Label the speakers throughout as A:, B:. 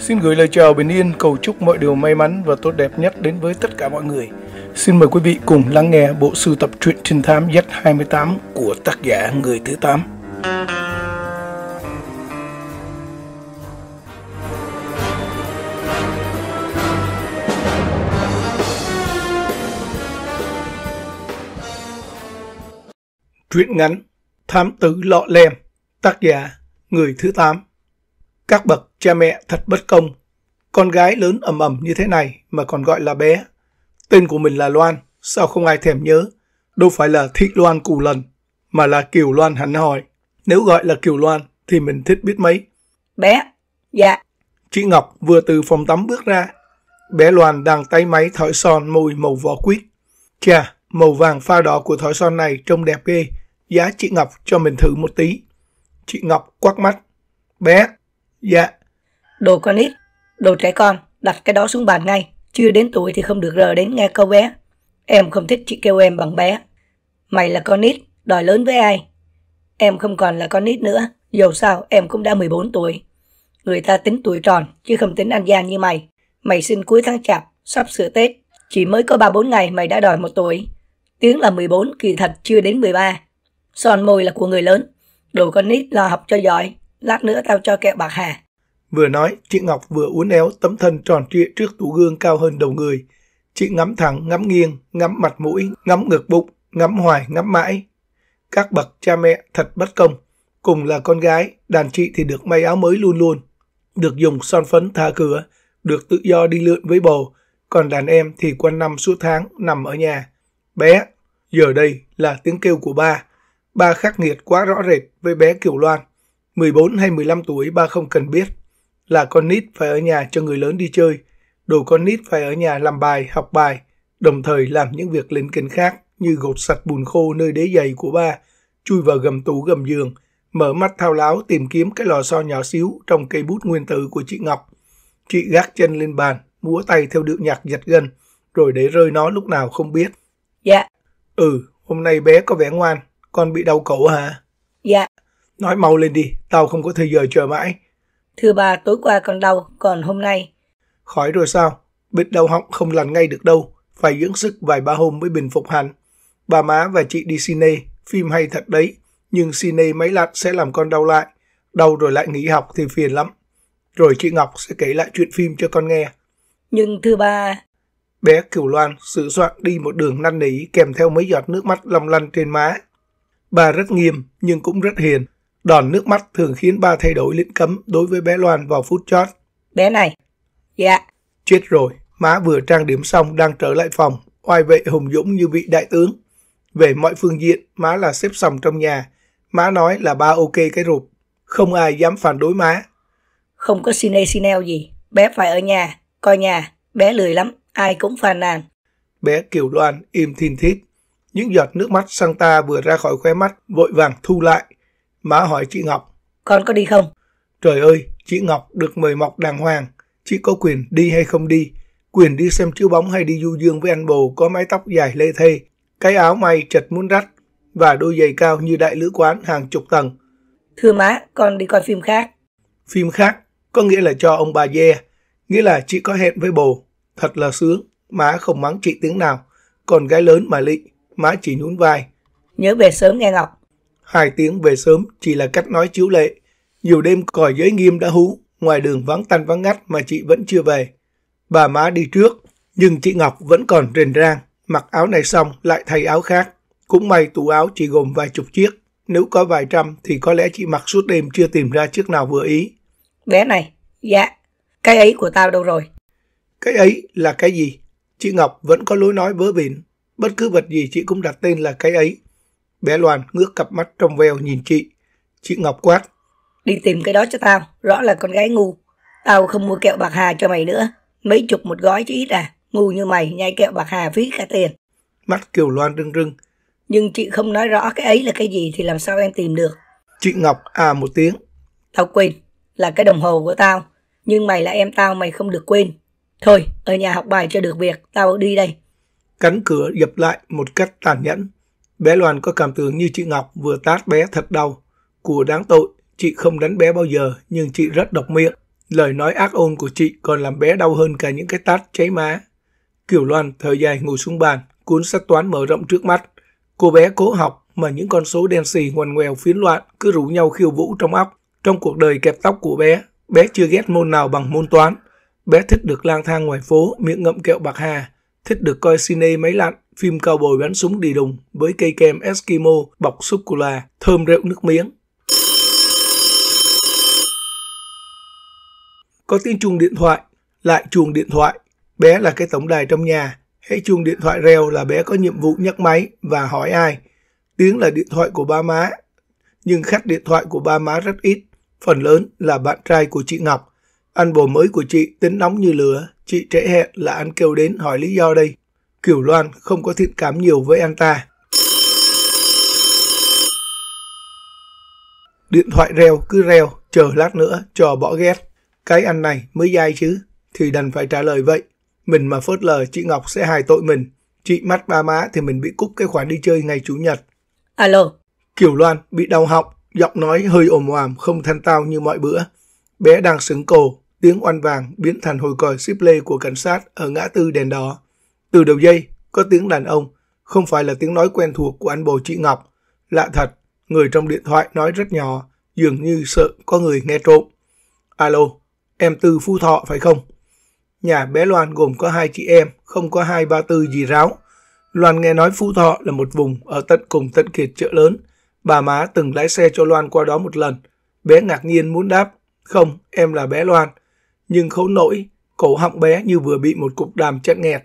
A: Xin gửi lời chào bình yên, cầu chúc mọi điều may mắn và tốt đẹp nhất đến với tất cả mọi người. Xin mời quý vị cùng lắng nghe bộ sưu tập truyện trinh thám Z28 của tác giả Người Thứ Tám. Truyện ngắn Thám tử Lọ Lem Tác giả Người Thứ Tám các bậc cha mẹ thật bất công. Con gái lớn ầm ầm như thế này mà còn gọi là bé. Tên của mình là Loan, sao không ai thèm nhớ? Đâu phải là Thị Loan Cù Lần, mà là Kiều Loan hắn hỏi. Nếu gọi là Kiều Loan thì mình thích biết mấy. Bé, dạ. Chị Ngọc vừa từ phòng tắm bước ra. Bé Loan đang tay máy thỏi son môi màu vỏ quýt. Chà, màu vàng pha đỏ của thỏi son này trông đẹp ghê. Giá chị Ngọc cho mình thử một tí. Chị Ngọc quắc mắt. Bé, Dạ.
B: Đồ con nít, đồ trẻ con, đặt cái đó xuống bàn ngay. Chưa đến tuổi thì không được rờ đến nghe câu bé. Em không thích chị kêu em bằng bé. Mày là con nít, đòi lớn với ai? Em không còn là con nít nữa, dù sao em cũng đã 14 tuổi. Người ta tính tuổi tròn, chứ không tính ăn gian như mày. Mày sinh cuối tháng chạp, sắp sửa Tết. Chỉ mới có 3-4 ngày mày đã đòi một tuổi. Tiếng là 14, kỳ thật chưa đến 13. Son môi là của người lớn. Đồ con nít lo học cho giỏi, Lát nữa tao cho kẹo bạc hà.
A: Vừa nói, chị Ngọc vừa uốn éo tấm thân tròn trịa trước tủ gương cao hơn đầu người. Chị ngắm thẳng, ngắm nghiêng, ngắm mặt mũi, ngắm ngực bụng, ngắm hoài, ngắm mãi. Các bậc cha mẹ thật bất công. Cùng là con gái, đàn chị thì được may áo mới luôn luôn. Được dùng son phấn tha cửa, được tự do đi lượn với bồ Còn đàn em thì quanh năm suốt tháng nằm ở nhà. Bé, giờ đây là tiếng kêu của ba. Ba khắc nghiệt quá rõ rệt với bé Kiều Loan. 14 hay 15 tuổi ba không cần biết. Là con nít phải ở nhà cho người lớn đi chơi, đồ con nít phải ở nhà làm bài, học bài, đồng thời làm những việc lên kênh khác như gột sạch bùn khô nơi đế giày của ba, chui vào gầm tủ gầm giường, mở mắt thao láo tìm kiếm cái lò xo nhỏ xíu trong cây bút nguyên tử của chị Ngọc. Chị gác chân lên bàn, múa tay theo điệu nhạc giật gân, rồi để rơi nó lúc nào không biết. Dạ. Ừ, hôm nay bé có vẻ ngoan, con bị đau cổ hả? Nói mau lên đi, tao không có thời giờ chờ mãi. Thưa bà, tối qua còn đau, còn hôm nay. Khỏi rồi sao? Bịt đau họng không lành ngay được đâu. Phải dưỡng sức vài ba hôm mới bình phục hẳn. Bà má và chị đi cine, phim hay thật đấy. Nhưng cine mấy lát sẽ làm con đau lại. Đau rồi lại nghỉ học thì phiền lắm. Rồi chị Ngọc sẽ kể lại chuyện phim cho con nghe. Nhưng thưa bà... Bé Kiều Loan sử soạn đi một đường năn nỉ kèm theo mấy giọt nước mắt long lanh trên má. Bà rất nghiêm nhưng cũng rất hiền, Đòn nước mắt thường khiến ba thay đổi lệnh cấm đối với bé Loan vào phút chót. Bé này. Dạ. Chết rồi, má vừa trang điểm xong đang trở lại phòng, oai vệ hùng dũng như vị đại tướng. Về mọi phương diện, má là xếp sòng trong nhà. Má nói là ba ok cái rụp. Không ai dám phản đối má.
B: Không có xin xin gì. Bé phải ở nhà, coi nhà. Bé lười lắm, ai cũng phàn nàn.
A: Bé Kiều Loan im thiên thiết. Những giọt nước mắt sang ta vừa ra khỏi khóe mắt, vội vàng thu lại. Mã hỏi chị Ngọc. Con có đi không? Trời ơi, chị Ngọc được mời mọc đàng hoàng. Chị có quyền đi hay không đi? Quyền đi xem chiếu bóng hay đi du dương với anh bồ có mái tóc dài lê thê, cái áo may chật muốn rách và đôi giày cao như đại lữ quán hàng chục tầng. Thưa má, con đi coi phim khác. Phim khác có nghĩa là cho ông bà dê, nghĩa là chị có hẹn với bồ. Thật là sướng, má không mắng chị tiếng nào. Còn gái lớn mà lị, má chỉ nhún vai. Nhớ về sớm nghe Ngọc hai tiếng về sớm chỉ là cách nói chiếu lệ. Nhiều đêm còi giới nghiêm đã hú, ngoài đường vắng tăn vắng ngắt mà chị vẫn chưa về. Bà má đi trước, nhưng chị Ngọc vẫn còn rền rang, mặc áo này xong lại thay áo khác. Cũng may tủ áo chỉ gồm vài chục chiếc, nếu có vài trăm thì có lẽ chị mặc suốt đêm chưa tìm ra chiếc nào vừa ý.
B: Bé này, dạ, cái ấy của tao đâu rồi?
A: Cái ấy là cái gì? Chị Ngọc vẫn có lối nói vớ vịn, bất cứ vật gì chị cũng đặt tên là cái ấy Bé Loan ngước cặp mắt trong veo nhìn chị. Chị Ngọc quát.
B: Đi tìm cái đó cho tao, rõ là con gái ngu. Tao không mua kẹo bạc hà cho mày nữa. Mấy chục một gói chứ ít à. Ngu như mày, nhai kẹo bạc hà phí cả tiền.
A: Mắt Kiều Loan
B: rưng rưng. Nhưng chị không nói rõ cái ấy là cái gì thì làm sao em tìm được. Chị Ngọc à một tiếng. Tao quên, là cái đồng hồ của tao. Nhưng mày là em tao, mày không được quên. Thôi, ở nhà học bài cho được việc, tao đi đây.
A: Cánh cửa dập lại một cách tàn nhẫn. Bé Loan có cảm tưởng như chị Ngọc vừa tát bé thật đau. Của đáng tội, chị không đánh bé bao giờ nhưng chị rất độc miệng. Lời nói ác ôn của chị còn làm bé đau hơn cả những cái tát cháy má. kiểu Loan thở dài ngồi xuống bàn, cuốn sách toán mở rộng trước mắt. Cô bé cố học mà những con số đen xì ngoằn ngoèo phiến loạn cứ rủ nhau khiêu vũ trong óc. Trong cuộc đời kẹp tóc của bé, bé chưa ghét môn nào bằng môn toán. Bé thích được lang thang ngoài phố, miệng ngậm kẹo bạc hà, thích được coi cine máy lạnh, phim cao bồi bắn súng đi đùng với cây kem Eskimo bọc sô-cô-la, thơm rượu nước miếng. Có tiếng chuông điện thoại, lại chuông điện thoại. Bé là cái tổng đài trong nhà, hãy chuông điện thoại reo là bé có nhiệm vụ nhấc máy và hỏi ai. Tiếng là điện thoại của ba má, nhưng khách điện thoại của ba má rất ít, phần lớn là bạn trai của chị Ngọc. Anh bồ mới của chị tính nóng như lửa, chị trễ hẹn là anh kêu đến hỏi lý do đây. Cửu Loan không có thiện cảm nhiều với anh ta. Điện thoại reo cứ reo, chờ lát nữa trò bỏ ghét. Cái ăn này mới dai chứ, thì đành phải trả lời vậy. Mình mà phớt lờ chị Ngọc sẽ hài tội mình. Chị mắt ba má thì mình bị cúp cái khoản đi chơi ngày Chủ nhật. Alo. Kiều Loan bị đau họng, giọng nói hơi ồm oàm không thanh tao như mọi bữa. Bé đang sững cổ, tiếng oan vàng biến thành hồi còi xíp lê của cảnh sát ở ngã tư đèn đỏ. Từ đầu dây, có tiếng đàn ông, không phải là tiếng nói quen thuộc của anh bồ chị Ngọc. Lạ thật, người trong điện thoại nói rất nhỏ, dường như sợ có người nghe trộm. Alo, em Tư Phú Thọ phải không? Nhà bé Loan gồm có hai chị em, không có hai ba tư gì ráo. Loan nghe nói Phú Thọ là một vùng ở tận cùng tận kiệt chợ lớn. Bà má từng lái xe cho Loan qua đó một lần. Bé ngạc nhiên muốn đáp, không, em là bé Loan. Nhưng khấu nỗi, cổ họng bé như vừa bị một cục đàm chặn nghẹt.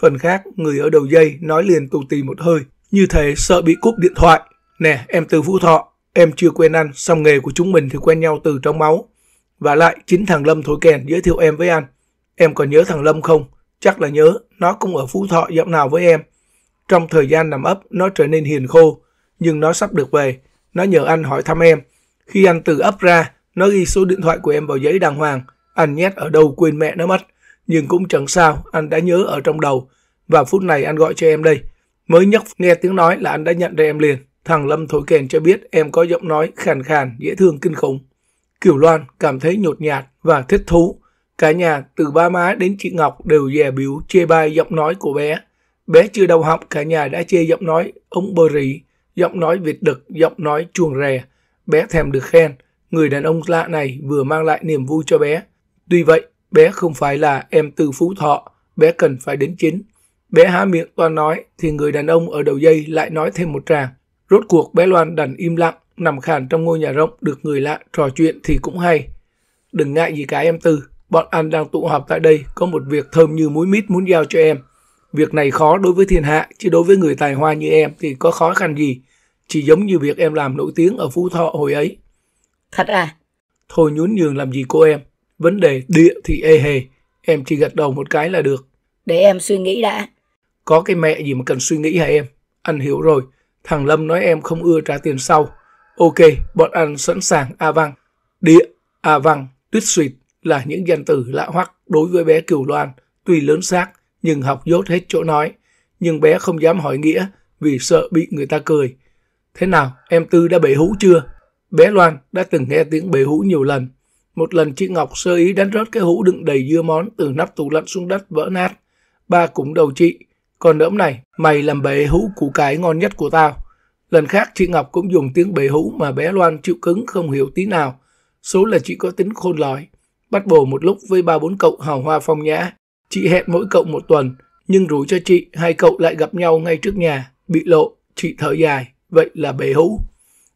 A: Phần khác, người ở đầu dây nói liền tù tì một hơi, như thế sợ bị cúp điện thoại. Nè, em từ Phú Thọ, em chưa quen ăn, xong nghề của chúng mình thì quen nhau từ trong máu. Và lại, chính thằng Lâm thổi kèn giới thiệu em với anh. Em còn nhớ thằng Lâm không? Chắc là nhớ, nó cũng ở Phú Thọ dạo nào với em. Trong thời gian nằm ấp, nó trở nên hiền khô, nhưng nó sắp được về. Nó nhờ anh hỏi thăm em. Khi anh từ ấp ra, nó ghi số điện thoại của em vào giấy đàng hoàng. Anh nhét ở đâu quên mẹ nó mất. Nhưng cũng chẳng sao, anh đã nhớ ở trong đầu. Và phút này anh gọi cho em đây. Mới nhắc nghe tiếng nói là anh đã nhận ra em liền. Thằng Lâm thổi kèn cho biết em có giọng nói khàn khàn, dễ thương kinh khủng. Kiều Loan cảm thấy nhột nhạt và thích thú. Cả nhà từ ba má đến chị Ngọc đều dè biểu chê bai giọng nói của bé. Bé chưa đầu học cả nhà đã chê giọng nói ống bơ rỉ, giọng nói việt đực, giọng nói chuồng rè. Bé thèm được khen, người đàn ông lạ này vừa mang lại niềm vui cho bé. Tuy vậy, Bé không phải là em từ Phú Thọ, bé cần phải đến chính. Bé há miệng toan nói thì người đàn ông ở đầu dây lại nói thêm một tràng. Rốt cuộc bé Loan đành im lặng, nằm khàn trong ngôi nhà rộng được người lạ trò chuyện thì cũng hay. Đừng ngại gì cả em Tư, bọn anh đang tụ họp tại đây có một việc thơm như muối mít muốn giao cho em. Việc này khó đối với thiên hạ, chứ đối với người tài hoa như em thì có khó khăn gì. Chỉ giống như việc em làm nổi tiếng ở Phú Thọ hồi ấy. Thật à? Thôi nhún nhường làm gì cô em, Vấn đề địa thì ê hề, em chỉ gật đầu một cái là được. Để em suy nghĩ đã. Có cái mẹ gì mà cần suy nghĩ hả em? Anh hiểu rồi, thằng Lâm nói em không ưa trả tiền sau. Ok, bọn anh sẵn sàng A văng Địa, A văng tuyết suyệt là những danh từ lạ hoắc đối với bé cửu Loan. Tuy lớn xác nhưng học dốt hết chỗ nói. Nhưng bé không dám hỏi nghĩa vì sợ bị người ta cười. Thế nào, em Tư đã bể hũ chưa? Bé Loan đã từng nghe tiếng bể hũ nhiều lần một lần chị Ngọc sơ ý đánh rớt cái hũ đựng đầy dưa món từ nắp tủ lạnh xuống đất vỡ nát. Ba cũng đầu chị. Còn nỡm này, mày làm bể hũ củ cải ngon nhất của tao. Lần khác chị Ngọc cũng dùng tiếng bể hũ mà bé Loan chịu cứng không hiểu tí nào. Số là chị có tính khôn lỏi. Bắt bồ một lúc với ba bốn cậu hào hoa phong nhã. Chị hẹn mỗi cậu một tuần, nhưng rủ cho chị hai cậu lại gặp nhau ngay trước nhà. Bị lộ, chị thở dài, vậy là bể hũ.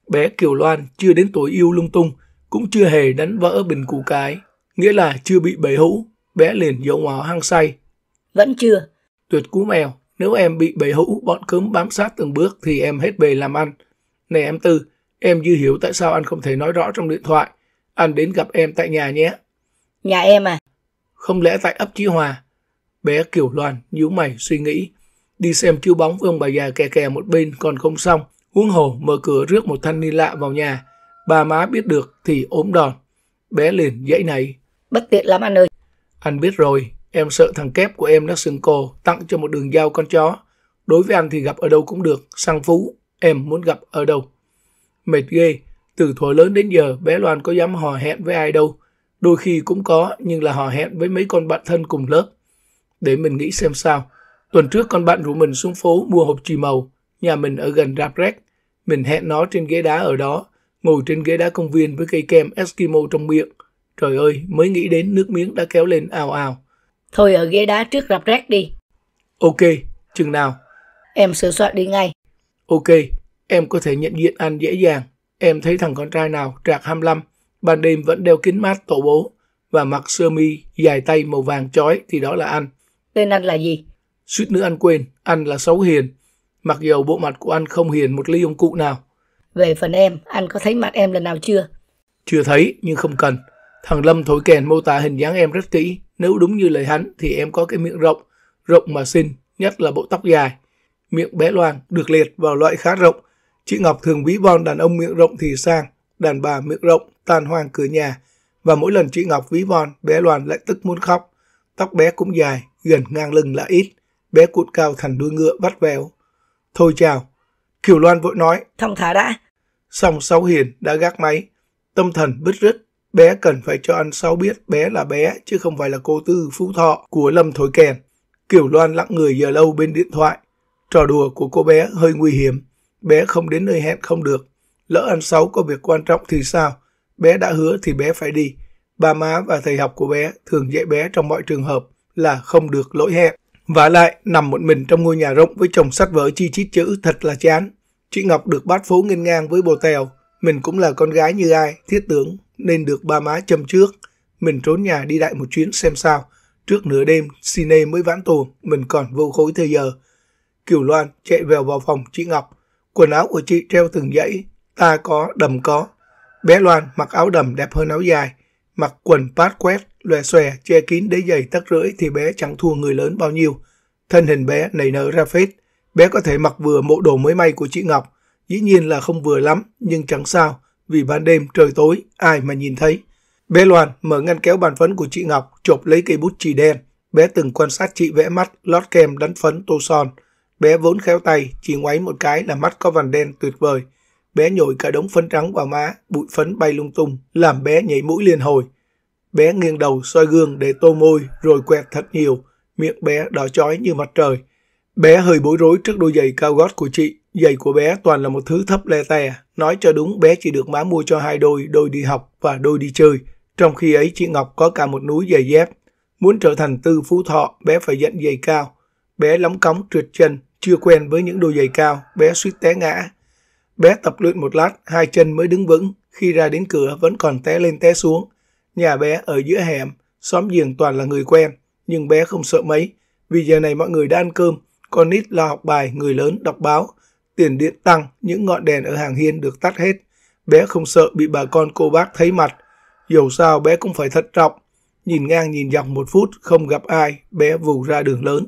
A: Bé Kiều Loan chưa đến tuổi yêu lung tung, cũng chưa hề đánh vỡ bình củ cái, nghĩa là chưa bị bể hũ, bé liền dấu ngó hăng say. Vẫn chưa. Tuyệt cú mèo, nếu em bị bể hũ, bọn cướm bám sát từng bước thì em hết bề làm ăn. nè em Tư, em dư hiểu tại sao anh không thể nói rõ trong điện thoại. Anh đến gặp em tại nhà nhé. Nhà em à? Không lẽ tại ấp Chí Hòa? Bé Kiều Loan nhíu mày suy nghĩ. Đi xem chiếu bóng với ông bà già kè kè một bên còn không xong. Huống hồ mở cửa rước một thanh niên lạ vào nhà Bà má biết được thì ốm đòn. Bé liền dãy này. Bất tiện lắm anh ơi. Anh biết rồi, em sợ thằng kép của em nó sừng cổ tặng cho một đường giao con chó. Đối với anh thì gặp ở đâu cũng được, sang phú, em muốn gặp ở đâu. Mệt ghê, từ thuở lớn đến giờ bé Loan có dám hò hẹn với ai đâu. Đôi khi cũng có, nhưng là hò hẹn với mấy con bạn thân cùng lớp. Để mình nghĩ xem sao. Tuần trước con bạn rủ mình xuống phố mua hộp trì màu, nhà mình ở gần rạp Rét, Mình hẹn nó trên ghế đá ở đó, ngồi trên ghế đá công viên với cây kem Eskimo trong miệng. Trời ơi, mới nghĩ đến nước miếng đã kéo lên ào ào. Thôi ở ghế đá trước rạp rác đi. Ok, chừng nào? Em sửa soạn đi ngay. Ok, em có thể nhận diện anh dễ dàng. Em thấy thằng con trai nào trạc 25, ban đêm vẫn đeo kính mát tổ bố và mặc sơ mi dài tay màu vàng chói thì đó là anh. Tên anh là gì? Suýt nữa anh quên, anh là Sáu Hiền. Mặc dầu bộ mặt của anh không hiền một ly ông cụ nào,
B: về phần em, anh có thấy mặt em lần nào chưa?
A: Chưa thấy, nhưng không cần. Thằng Lâm thổi kèn mô tả hình dáng em rất kỹ. Nếu đúng như lời hắn thì em có cái miệng rộng, rộng mà xinh, nhất là bộ tóc dài. Miệng bé loang, được liệt vào loại khá rộng. Chị Ngọc thường ví von đàn ông miệng rộng thì sang, đàn bà miệng rộng, tan hoang cửa nhà. Và mỗi lần chị Ngọc ví von, bé Loan lại tức muốn khóc. Tóc bé cũng dài, gần ngang lưng là ít. Bé cuộn cao thành đuôi ngựa vắt véo. Thôi chào. Kiều Loan vội nói. Thông thả đã, Xong Sáu Hiền đã gác máy, tâm thần bứt rứt. Bé cần phải cho anh Sáu biết bé là bé chứ không phải là cô Tư Phú Thọ của Lâm Thổi Kèn. Kiểu Loan lặng người giờ lâu bên điện thoại. Trò đùa của cô bé hơi nguy hiểm. Bé không đến nơi hẹn không được. Lỡ anh Sáu có việc quan trọng thì sao? Bé đã hứa thì bé phải đi. Ba má và thầy học của bé thường dạy bé trong mọi trường hợp là không được lỗi hẹn. Và lại, nằm một mình trong ngôi nhà rộng với chồng sắt vỡ chi chít chữ thật là chán. Chị Ngọc được bát phố nghênh ngang với bồ tèo. Mình cũng là con gái như ai, thiết tướng, nên được ba má châm trước. Mình trốn nhà đi đại một chuyến xem sao. Trước nửa đêm, Sine mới vãn tù, mình còn vô khối thời giờ. Kiều Loan chạy vào vào phòng chị Ngọc. Quần áo của chị treo từng dãy, ta có, đầm có. Bé Loan mặc áo đầm đẹp hơn áo dài, mặc quần pát quét, lòe xòe, che kín đế giày tắc rưỡi thì bé chẳng thua người lớn bao nhiêu. Thân hình bé nảy nở ra phết. Bé có thể mặc vừa bộ đồ mới may của chị Ngọc, dĩ nhiên là không vừa lắm, nhưng chẳng sao, vì ban đêm trời tối, ai mà nhìn thấy. Bé Loan mở ngăn kéo bàn phấn của chị Ngọc, chộp lấy cây bút chì đen. Bé từng quan sát chị vẽ mắt, lót kem đánh phấn tô son. Bé vốn khéo tay, chỉ ngoáy một cái là mắt có vằn đen tuyệt vời. Bé nhồi cả đống phấn trắng vào má, bụi phấn bay lung tung, làm bé nhảy mũi liền hồi. Bé nghiêng đầu soi gương để tô môi, rồi quẹt thật nhiều. Miệng bé đỏ chói như mặt trời. Bé hơi bối rối trước đôi giày cao gót của chị. Giày của bé toàn là một thứ thấp le te. Nói cho đúng bé chỉ được má mua cho hai đôi, đôi đi học và đôi đi chơi. Trong khi ấy chị Ngọc có cả một núi giày dép. Muốn trở thành tư phú thọ, bé phải dẫn giày cao. Bé lóng cóng trượt chân, chưa quen với những đôi giày cao, bé suýt té ngã. Bé tập luyện một lát, hai chân mới đứng vững, khi ra đến cửa vẫn còn té lên té xuống. Nhà bé ở giữa hẻm, xóm giềng toàn là người quen, nhưng bé không sợ mấy, vì giờ này mọi người đã ăn cơm, con nít lo học bài, người lớn đọc báo. Tiền điện tăng, những ngọn đèn ở hàng hiên được tắt hết. Bé không sợ bị bà con cô bác thấy mặt. Dù sao bé cũng phải thận trọng. Nhìn ngang nhìn dọc một phút, không gặp ai, bé vù ra đường lớn.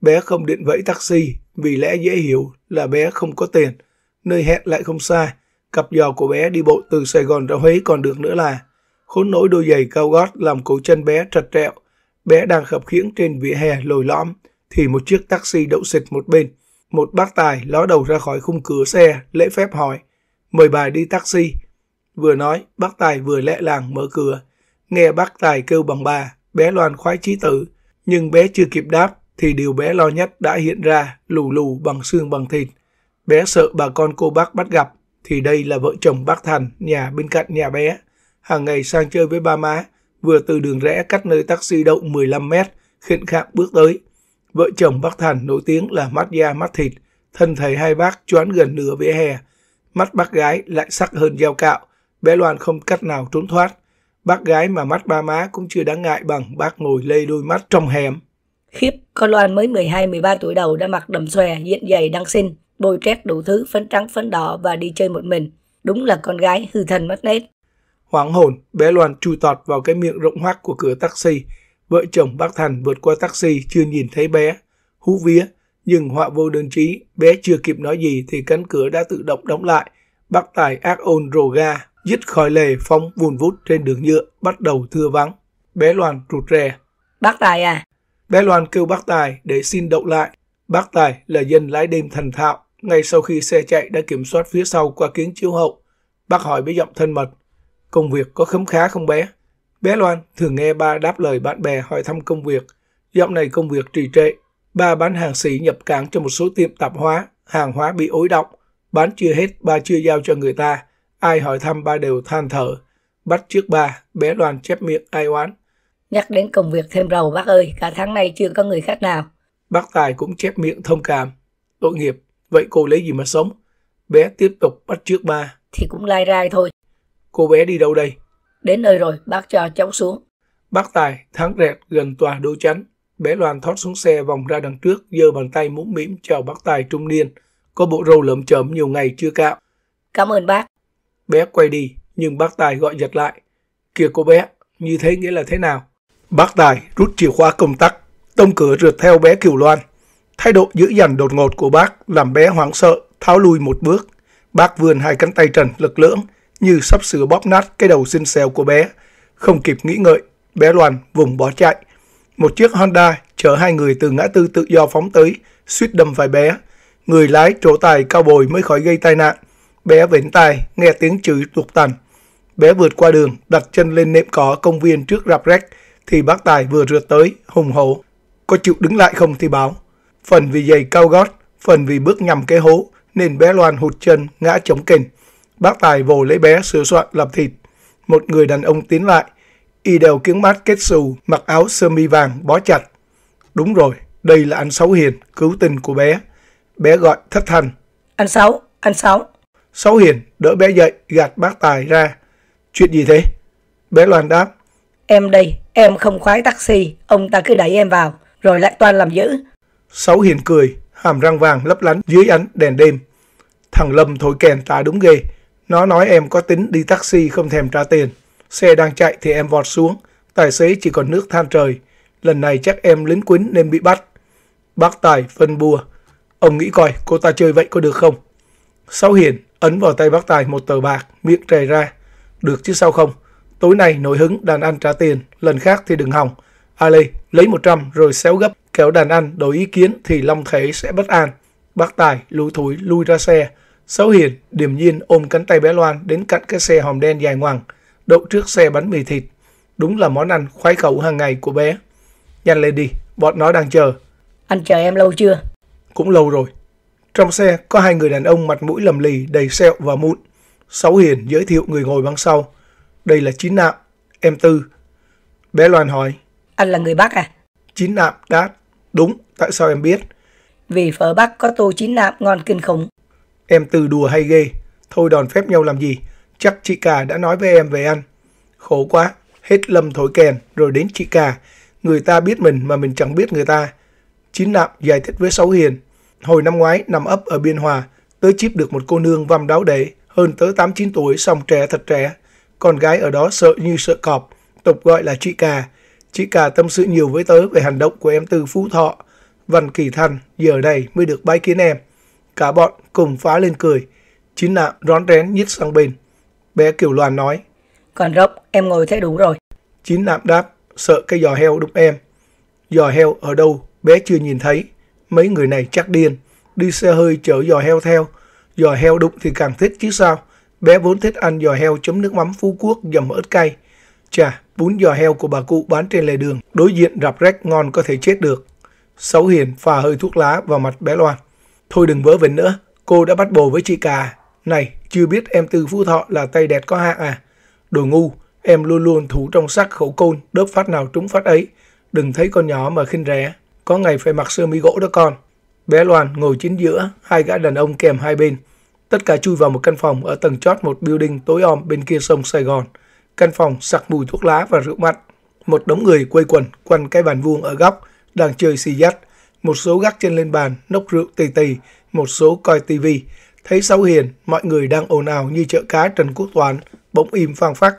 A: Bé không điện vẫy taxi, vì lẽ dễ hiểu là bé không có tiền. Nơi hẹn lại không xa, cặp giò của bé đi bộ từ Sài Gòn ra Huế còn được nữa là. Khốn nỗi đôi giày cao gót làm cổ chân bé trật trẹo. Bé đang khập khiễng trên vỉa hè lồi lõm thì một chiếc taxi đậu xịt một bên. Một bác tài ló đầu ra khỏi khung cửa xe, lễ phép hỏi, mời bà đi taxi. Vừa nói, bác tài vừa lẹ làng mở cửa. Nghe bác tài kêu bằng bà, bé Loan khoái chí tử, nhưng bé chưa kịp đáp thì điều bé lo nhất đã hiện ra lù lù bằng xương bằng thịt. Bé sợ bà con cô bác bắt gặp thì đây là vợ chồng bác Thành, nhà bên cạnh nhà bé. Hàng ngày sang chơi với ba má, vừa từ đường rẽ cắt nơi taxi đậu 15 mét, khịn khạng bước tới. Vợ chồng bác Thành nổi tiếng là mắt da mắt thịt, thân thầy hai bác choán gần nửa vỉa hè. Mắt bác gái lại sắc hơn dao cạo, bé Loan không cách nào trốn thoát. Bác gái mà mắt ba má cũng chưa đáng ngại bằng bác ngồi lây đôi mắt trong hẻm.
B: Khiếp, con Loan mới 12-13 tuổi đầu đã mặc đầm xòe, diện dày đang xinh, bôi
A: trét đủ thứ phấn trắng phấn đỏ và đi chơi một mình. Đúng là con gái
B: hư thần mất nét.
A: Hoảng hồn, bé Loan chui tọt vào cái miệng rộng hoác của cửa taxi, Vợ chồng bác Thành vượt qua taxi chưa nhìn thấy bé, hú vía, nhưng họa vô đơn trí, bé chưa kịp nói gì thì cánh cửa đã tự động đóng lại. Bác Tài ác ôn rồ ga, dứt khỏi lề phóng vùn vút trên đường nhựa, bắt đầu thưa vắng. Bé Loan rụt rè. Bác Tài à? Bé Loan kêu bác Tài để xin đậu lại. Bác Tài là dân lái đêm thành thạo, ngay sau khi xe chạy đã kiểm soát phía sau qua kiến chiếu hậu. Bác hỏi với giọng thân mật, công việc có khấm khá không bé? Bé Loan thường nghe ba đáp lời bạn bè hỏi thăm công việc. Dạo này công việc trì trệ. Ba bán hàng xỉ nhập cảng cho một số tiệm tạp hóa, hàng hóa bị ối động. Bán chưa hết, ba chưa giao cho người ta. Ai hỏi thăm ba đều than thở. Bắt trước ba, bé Loan chép miệng ai oán.
B: Nhắc đến công việc thêm rầu bác ơi, cả tháng nay chưa có người khác nào.
A: Bác Tài cũng chép miệng thông cảm. Tội nghiệp, vậy cô lấy gì mà sống? Bé tiếp tục bắt trước ba. Thì cũng lai rai thôi. Cô bé đi đâu đây?
B: Đến nơi rồi, bác cho cháu xuống.
A: Bác Tài thắng rẹt gần tòa đô chánh. Bé Loan thoát xuống xe vòng ra đằng trước, giơ bàn tay muốn mỉm chào bác Tài trung niên. Có bộ râu lởm chởm nhiều ngày chưa cạo. Cảm ơn bác. Bé quay đi, nhưng bác Tài gọi giật lại. Kìa cô bé, như thế nghĩa là thế nào? Bác Tài rút chìa khóa công tắc, tông cửa rượt theo bé Kiều Loan. Thái độ dữ dằn đột ngột của bác làm bé hoảng sợ, tháo lui một bước. Bác vươn hai cánh tay trần lực lưỡng, như sắp sửa bóp nát cái đầu xinh xèo của bé. Không kịp nghĩ ngợi, bé Loan vùng bỏ chạy. Một chiếc Honda chở hai người từ ngã tư tự do phóng tới, suýt đâm phải bé. Người lái trổ tài cao bồi mới khỏi gây tai nạn. Bé vĩnh tai, nghe tiếng chửi tuột tành. Bé vượt qua đường, đặt chân lên nệm cỏ công viên trước rạp rách, thì bác tài vừa rượt tới, hùng hổ. Có chịu đứng lại không thì báo. Phần vì giày cao gót, phần vì bước nhầm cái hố, nên bé Loan hụt chân, ngã chống kình. Bác Tài vồ lấy bé sửa soạn làm thịt. Một người đàn ông tiến lại. Y đeo kiếng mát kết xù, mặc áo sơ mi vàng, bó chặt. Đúng rồi, đây là anh Sáu Hiền, cứu tình của bé. Bé gọi thất thanh. Anh Sáu, anh Sáu. Sáu Hiền đỡ bé dậy, gạt bác Tài ra. Chuyện gì thế? Bé Loan đáp.
B: Em đây, em không khoái taxi, ông ta cứ đẩy em vào, rồi lại toàn làm dữ.
A: Sáu Hiền cười, hàm răng vàng lấp lánh dưới ánh đèn đêm. Thằng Lâm thổi kèn tá đúng ghê. Nó nói em có tính đi taxi không thèm trả tiền. Xe đang chạy thì em vọt xuống. Tài xế chỉ còn nước than trời. Lần này chắc em lính quýnh nên bị bắt. Bác Tài phân bùa. Ông nghĩ coi cô ta chơi vậy có được không? Sáu Hiền ấn vào tay bác Tài một tờ bạc, miệng trề ra. Được chứ sao không? Tối nay nổi hứng đàn anh trả tiền, lần khác thì đừng hỏng. A Lê lấy 100 rồi xéo gấp, kéo đàn anh đổi ý kiến thì Long Thế sẽ bất an. Bác Tài lùi thúi lui ra xe, Sáu Hiền điềm nhiên ôm cánh tay bé Loan đến cạnh cái xe hòm đen dài ngoằng, đậu trước xe bánh mì thịt. Đúng là món ăn khoái khẩu hàng ngày của bé. Nhanh lên đi, bọn nó đang chờ. Anh chờ em lâu chưa? Cũng lâu rồi. Trong xe có hai người đàn ông mặt mũi lầm lì, đầy sẹo và mụn. Sáu Hiền giới thiệu người ngồi băng sau. Đây là Chín Nạm, em Tư. Bé Loan hỏi.
B: Anh là người Bắc à?
A: Chín Nạm đáp. Đúng, tại sao em biết? Vì phở Bắc có tô chín nạm ngon kinh khủng. Em từ đùa hay ghê. Thôi đòn phép nhau làm gì. Chắc chị cả đã nói với em về anh. Khổ quá. Hết lâm thổi kèn rồi đến chị cả. Người ta biết mình mà mình chẳng biết người ta. Chín nạm giải thích với Sáu Hiền. Hồi năm ngoái nằm ấp ở Biên Hòa. Tớ chip được một cô nương văm đáo để. Hơn tớ 8-9 tuổi xong trẻ thật trẻ. Con gái ở đó sợ như sợ cọp. Tục gọi là chị cả. Chị cả tâm sự nhiều với tớ về hành động của em từ Phú Thọ. Văn Kỳ Thành giờ đây mới được bái kiến em. Cả bọn cùng phá lên cười. Chín nạm rón rén nhít sang bên. Bé Kiều Loan nói. Còn rộng, em ngồi thế đúng rồi. Chín nạm đáp, sợ cây giò heo đụng em. Giò heo ở đâu, bé chưa nhìn thấy. Mấy người này chắc điên. Đi xe hơi chở giò heo theo. Giò heo đụng thì càng thích chứ sao. Bé vốn thích ăn giò heo chấm nước mắm Phú Quốc dầm ớt cay. Chà, bún giò heo của bà cụ bán trên lề đường, đối diện rạp rách ngon có thể chết được. Sáu Hiền phà hơi thuốc lá vào mặt bé Loan. Thôi đừng vớ vẩn nữa, cô đã bắt bồ với chị cà. Này, chưa biết em Tư Phú Thọ là tay đẹp có hạng à? Đồ ngu, em luôn luôn thủ trong sắc khẩu côn, đớp phát nào trúng phát ấy. Đừng thấy con nhỏ mà khinh rẻ, có ngày phải mặc sơ mi gỗ đó con. Bé Loan ngồi chính giữa, hai gã đàn ông kèm hai bên. Tất cả chui vào một căn phòng ở tầng chót một building tối om bên kia sông Sài Gòn. Căn phòng sặc mùi thuốc lá và rượu mặn. Một đống người quây quần quanh cái bàn vuông ở góc, đang chơi xì dắt một số gác chân lên bàn, nốc rượu tì tì, một số coi tivi. Thấy Sáu Hiền, mọi người đang ồn ào như chợ cá Trần Quốc Toán, bỗng im phang phắc.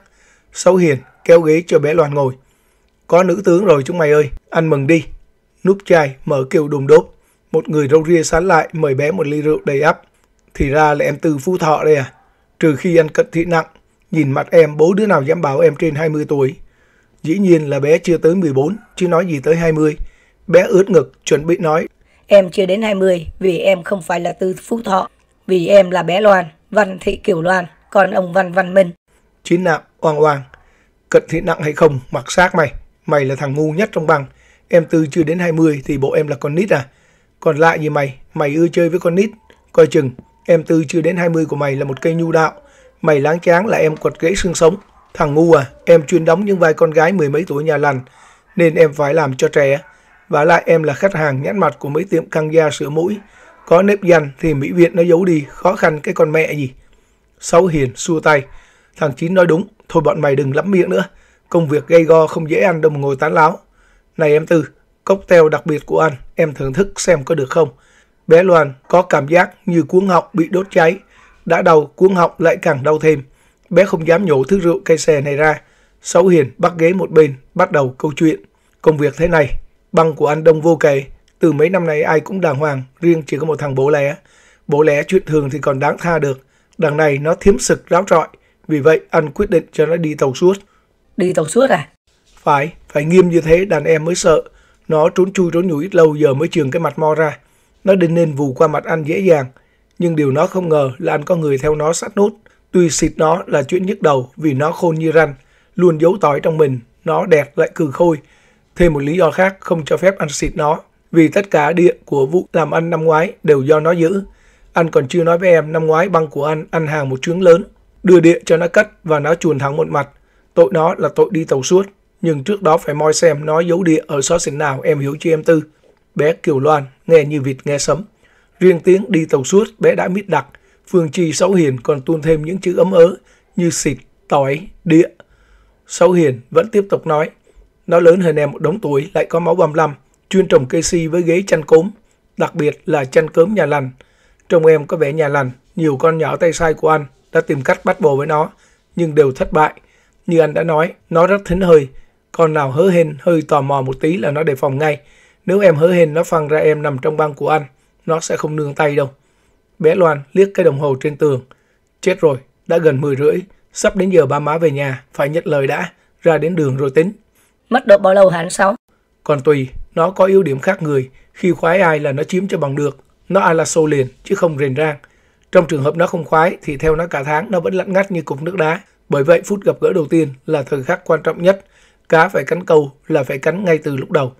A: Sáu Hiền kéo ghế cho bé Loan ngồi. Có nữ tướng rồi chúng mày ơi, ăn mừng đi. Núp chai mở kêu đùm đốp. Một người râu ria sán lại mời bé một ly rượu đầy ắp. Thì ra là em từ Phú Thọ đây à? Trừ khi ăn cận thị nặng, nhìn mặt em bố đứa nào dám bảo em trên 20 tuổi. Dĩ nhiên là bé chưa tới 14, chứ nói gì tới 20 bé ướt ngực, chuẩn bị nói.
B: Em chưa đến 20 vì em không phải là Tư Phú Thọ,
A: vì em là bé Loan, Văn Thị Kiều Loan, còn ông Văn Văn Minh. Chín nạm, oang oang. Cận thị nặng hay không, mặc xác mày. Mày là thằng ngu nhất trong băng. Em Tư chưa đến 20 thì bộ em là con nít à? Còn lại gì mày, mày ưa chơi với con nít. Coi chừng, em Tư chưa đến 20 của mày là một cây nhu đạo. Mày láng cháng là em quật gãy xương sống. Thằng ngu à, em chuyên đóng những vai con gái mười mấy tuổi nhà lành, nên em phải làm cho trẻ. Và lại em là khách hàng nhãn mặt của mấy tiệm căng da sửa mũi. Có nếp nhăn thì Mỹ Viện nó giấu đi, khó khăn cái con mẹ gì. Sáu hiền xua tay. Thằng Chín nói đúng, thôi bọn mày đừng lắm miệng nữa. Công việc gây go không dễ ăn đâu mà ngồi tán láo. Này em Tư, cocktail đặc biệt của anh, em thưởng thức xem có được không. Bé Loan có cảm giác như cuống họng bị đốt cháy. Đã đau cuống họng lại càng đau thêm. Bé không dám nhổ thứ rượu cây xè này ra. Sáu Hiền bắt ghế một bên, bắt đầu câu chuyện. Công việc thế này, Băng của anh đông vô kề, từ mấy năm nay ai cũng đàng hoàng, riêng chỉ có một thằng bố lẻ. Bố lẻ chuyện thường thì còn đáng tha được, đằng này nó thiếm sực ráo trọi, vì vậy anh quyết định cho nó đi tàu suốt. Đi tàu suốt à? Phải, phải nghiêm như thế đàn em mới sợ. Nó trốn chui trốn nhủi ít lâu giờ mới trường cái mặt mo ra. Nó định nên vù qua mặt anh dễ dàng. Nhưng điều nó không ngờ là anh có người theo nó sát nút. Tuy xịt nó là chuyện nhức đầu vì nó khôn như răn. Luôn giấu tỏi trong mình. Nó đẹp lại cừ khôi. Thêm một lý do khác không cho phép ăn xịt nó, vì tất cả địa của vụ làm ăn năm ngoái đều do nó giữ. Anh còn chưa nói với em năm ngoái băng của anh ăn hàng một chuyến lớn, đưa địa cho nó cất và nó chuồn thẳng một mặt. Tội nó là tội đi tàu suốt, nhưng trước đó phải moi xem nó giấu địa ở xó xỉnh nào em hiểu chưa em Tư. Bé Kiều Loan nghe như vịt nghe sấm. Riêng tiếng đi tàu suốt bé đã mít đặc, Phương Chi Sáu Hiền còn tuôn thêm những chữ ấm ớ như xịt, tỏi, địa. Sáu Hiền vẫn tiếp tục nói – nó lớn hơn em một đống tuổi, lại có máu bầm lăm, chuyên trồng cây si với ghế chanh cốm, đặc biệt là chanh cốm nhà lành. Trông em có vẻ nhà lành, nhiều con nhỏ tay sai của anh đã tìm cách bắt bồ với nó, nhưng đều thất bại. Như anh đã nói, nó rất thính hơi, con nào hớ hên hơi tò mò một tí là nó đề phòng ngay. Nếu em hớ hên nó phăng ra em nằm trong băng của anh, nó sẽ không nương tay đâu. Bé Loan liếc cái đồng hồ trên tường. Chết rồi, đã gần 10 rưỡi, sắp đến giờ ba má về nhà, phải nhận lời đã, ra đến đường rồi tính mất độ bao lâu hả anh Còn tùy, nó có ưu điểm khác người. Khi khoái ai là nó chiếm cho bằng được. Nó ai là sâu liền, chứ không rền rang. Trong trường hợp nó không khoái thì theo nó cả tháng nó vẫn lặn ngắt như cục nước đá. Bởi vậy phút gặp gỡ đầu tiên là thời khắc quan trọng nhất. Cá phải cắn câu là phải cắn ngay từ lúc đầu.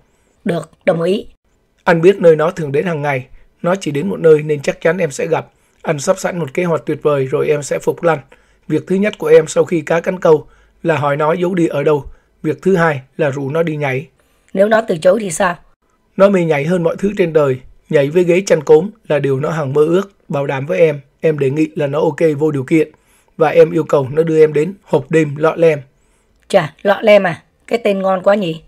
A: Được, đồng ý. Anh biết nơi nó thường đến hàng ngày. Nó chỉ đến một nơi nên chắc chắn em sẽ gặp. Anh sắp sẵn một kế hoạch tuyệt vời rồi em sẽ phục lăn. Việc thứ nhất của em sau khi cá cắn câu là hỏi nó giấu đi ở đâu Việc thứ hai là rủ nó đi nhảy. Nếu nó từ chối thì sao? Nó mê nhảy hơn mọi thứ trên đời. Nhảy với ghế chăn cốm là điều nó hằng mơ ước. Bảo đảm với em, em đề nghị là nó ok vô điều kiện. Và em yêu cầu nó đưa em đến hộp đêm lọ lem.
B: Chà, lọ lem à? Cái tên ngon quá nhỉ?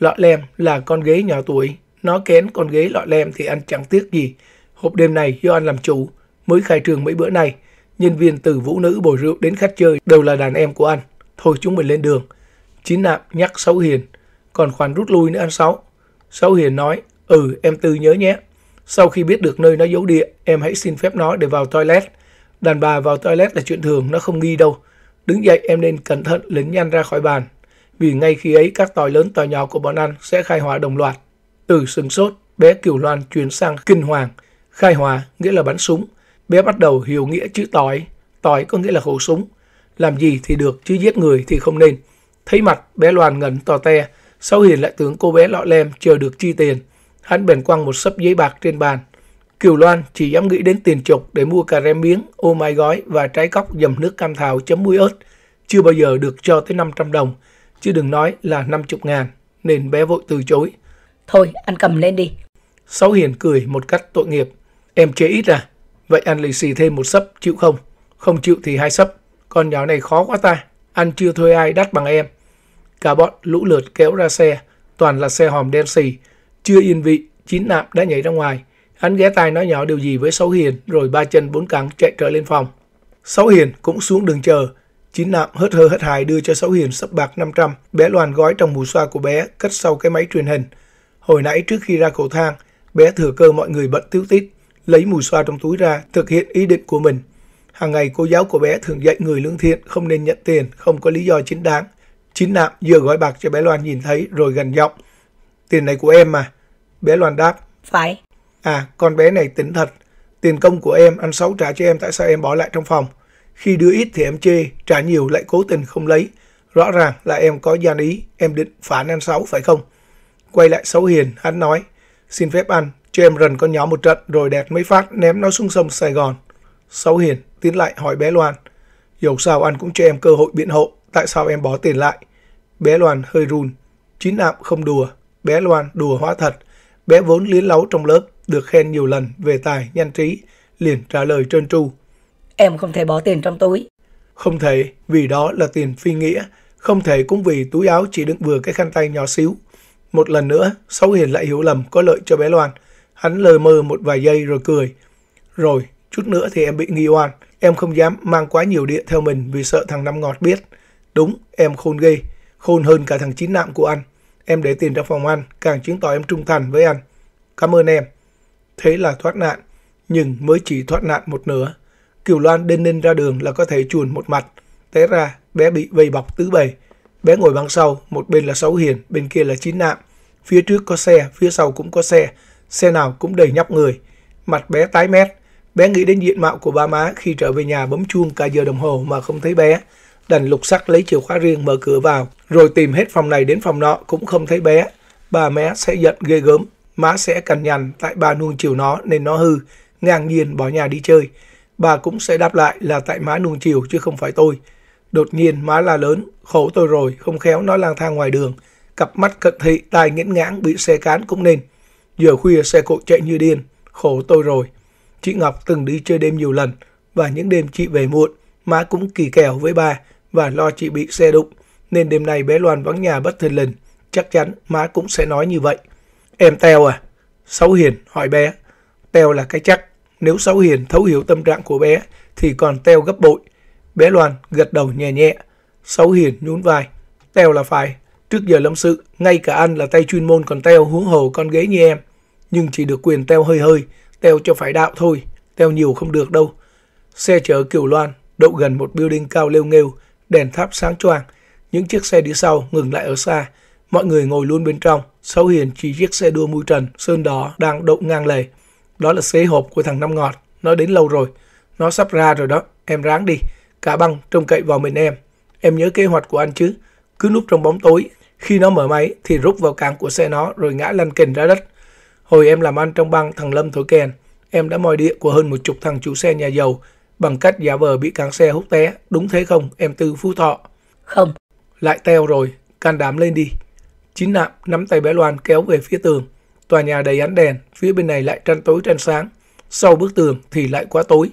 A: Lọ lem là con ghế nhỏ tuổi. Nó kén con ghế lọ lem thì ăn chẳng tiếc gì. Hộp đêm này do anh làm chủ. Mới khai trường mấy bữa nay, nhân viên từ vũ nữ bồi rượu đến khách chơi đều là đàn em của anh. Thôi chúng mình lên đường. Chín nạp nhắc Sáu Hiền, còn khoản rút lui nữa anh Sáu. Sáu Hiền nói, ừ em Tư nhớ nhé. Sau khi biết được nơi nó giấu địa, em hãy xin phép nó để vào toilet. Đàn bà vào toilet là chuyện thường, nó không nghi đâu. Đứng dậy em nên cẩn thận lính nhanh ra khỏi bàn. Vì ngay khi ấy các tòi lớn tòi nhỏ của bọn ăn sẽ khai hỏa đồng loạt. Từ sừng sốt, bé Kiều Loan chuyển sang kinh hoàng. Khai hỏa nghĩa là bắn súng. Bé bắt đầu hiểu nghĩa chữ tỏi. Tỏi có nghĩa là khẩu súng. Làm gì thì được chứ giết người thì không nên. Thấy mặt, bé Loan ngẩn to te, sau hiền lại tướng cô bé lọ lem chờ được chi tiền. Hắn bèn quăng một sấp giấy bạc trên bàn. Kiều Loan chỉ dám nghĩ đến tiền chục để mua cà rem miếng, ô mai gói và trái cóc dầm nước cam thảo chấm muối ớt. Chưa bao giờ được cho tới 500 đồng, chứ đừng nói là 50 ngàn, nên bé vội từ chối. Thôi, anh cầm lên đi. Sáu Hiền cười một cách tội nghiệp. Em chế ít à? Vậy ăn lì xì thêm một sấp, chịu không? Không chịu thì hai sấp. Con nhỏ này khó quá ta. ăn chưa thuê ai đắt bằng em cả bọn lũ lượt kéo ra xe, toàn là xe hòm đen xì. Chưa yên vị, chín nạm đã nhảy ra ngoài. Hắn ghé tai nói nhỏ điều gì với Sáu Hiền rồi ba chân bốn cẳng chạy trở lên phòng. Sáu Hiền cũng xuống đường chờ. Chín nạm hớt hơ hớt hài đưa cho Sáu Hiền sấp bạc 500, bé loàn gói trong mù xoa của bé cất sau cái máy truyền hình. Hồi nãy trước khi ra cầu thang, bé thừa cơ mọi người bận tiếu tít, lấy mù xoa trong túi ra, thực hiện ý định của mình. Hàng ngày cô giáo của bé thường dạy người lương thiện không nên nhận tiền, không có lý do chính đáng. Chín nạm vừa gói bạc cho bé Loan nhìn thấy rồi gần giọng. Tiền này của em mà. Bé Loan đáp. Phải. À, con bé này tính thật. Tiền công của em, ăn xấu trả cho em tại sao em bỏ lại trong phòng. Khi đưa ít thì em chê, trả nhiều lại cố tình không lấy. Rõ ràng là em có gian ý, em định phản ăn xấu phải không? Quay lại xấu hiền, hắn nói. Xin phép ăn, cho em rần con nhỏ một trận rồi đẹp mấy phát ném nó xuống sông Sài Gòn. Sáu Hiền tiến lại hỏi bé Loan. Dẫu sao anh cũng cho em cơ hội biện hộ. Tại sao em bó tiền lại? Bé Loan hơi run. Chín nạm không đùa. Bé Loan đùa hóa thật. Bé vốn liến láu trong lớp, được khen nhiều lần về tài, nhanh trí. Liền trả lời trơn tru. Em không thể bỏ tiền trong túi. Không thể, vì đó là tiền phi nghĩa. Không thể cũng vì túi áo chỉ đựng vừa cái khăn tay nhỏ xíu. Một lần nữa, Sáu Hiền lại hiểu lầm có lợi cho bé Loan. Hắn lờ mơ một vài giây rồi cười. Rồi, chút nữa thì em bị nghi oan. Em không dám mang quá nhiều điện theo mình vì sợ thằng Năm Ngọt biết. Đúng, em khôn ghê, khôn hơn cả thằng chín nạm của anh. Em để tiền trong phòng anh, càng chứng tỏ em trung thành với anh. Cảm ơn em. Thế là thoát nạn, nhưng mới chỉ thoát nạn một nửa. Kiều Loan đên ninh ra đường là có thể chuồn một mặt. Té ra, bé bị vây bọc tứ bề Bé ngồi băng sau, một bên là Sáu Hiền, bên kia là Chín Nạm. Phía trước có xe, phía sau cũng có xe. Xe nào cũng đầy nhóc người. Mặt bé tái mét. Bé nghĩ đến diện mạo của ba má khi trở về nhà bấm chuông cả giờ đồng hồ mà không thấy bé đành lục sắt lấy chìa khóa riêng mở cửa vào, rồi tìm hết phòng này đến phòng nọ cũng không thấy bé. Bà mẹ sẽ giận ghê gớm, má sẽ cằn nhằn tại bà nuông chiều nó nên nó hư, ngang nhiên bỏ nhà đi chơi. Bà cũng sẽ đáp lại là tại má nuông chiều chứ không phải tôi. Đột nhiên má là lớn, khổ tôi rồi, không khéo nó lang thang ngoài đường. Cặp mắt cận thị, tai nghẽn ngãng bị xe cán cũng nên. Giờ khuya xe cộ chạy như điên, khổ tôi rồi. Chị Ngọc từng đi chơi đêm nhiều lần, và những đêm chị về muộn, má cũng kỳ kèo với bà, và lo chị bị xe đụng, nên đêm nay bé Loan vắng nhà bất thình lình. Chắc chắn má cũng sẽ nói như vậy. Em Teo à? Sáu Hiền hỏi bé. Teo là cái chắc. Nếu Sáu Hiền thấu hiểu tâm trạng của bé thì còn Teo gấp bội. Bé Loan gật đầu nhẹ nhẹ. Sáu Hiền nhún vai. Teo là phải. Trước giờ lâm sự, ngay cả anh là tay chuyên môn còn Teo huống hồ con ghế như em. Nhưng chỉ được quyền Teo hơi hơi. Teo cho phải đạo thôi. Teo nhiều không được đâu. Xe chở Kiều Loan đậu gần một building cao lêu nghêu đèn tháp sáng choàng, Những chiếc xe đi sau ngừng lại ở xa. Mọi người ngồi luôn bên trong. Sau hiền chỉ chiếc xe đua mui trần, sơn đỏ đang đậu ngang lề. Đó là xế hộp của thằng Năm Ngọt. Nó đến lâu rồi. Nó sắp ra rồi đó. Em ráng đi. Cả băng trông cậy vào mình em. Em nhớ kế hoạch của anh chứ. Cứ núp trong bóng tối. Khi nó mở máy thì rút vào càng của xe nó rồi ngã lăn kềnh ra đất. Hồi em làm ăn trong băng thằng Lâm thổi kèn. Em đã moi địa của hơn một chục thằng chủ xe nhà giàu bằng cách giả vờ bị càng xe hút té. Đúng thế không, em Tư Phú Thọ? Không. Lại teo rồi, can đảm lên đi. Chín nạm nắm tay bé Loan kéo về phía tường. Tòa nhà đầy ánh đèn, phía bên này lại tranh tối tranh sáng. Sau bức tường thì lại quá tối.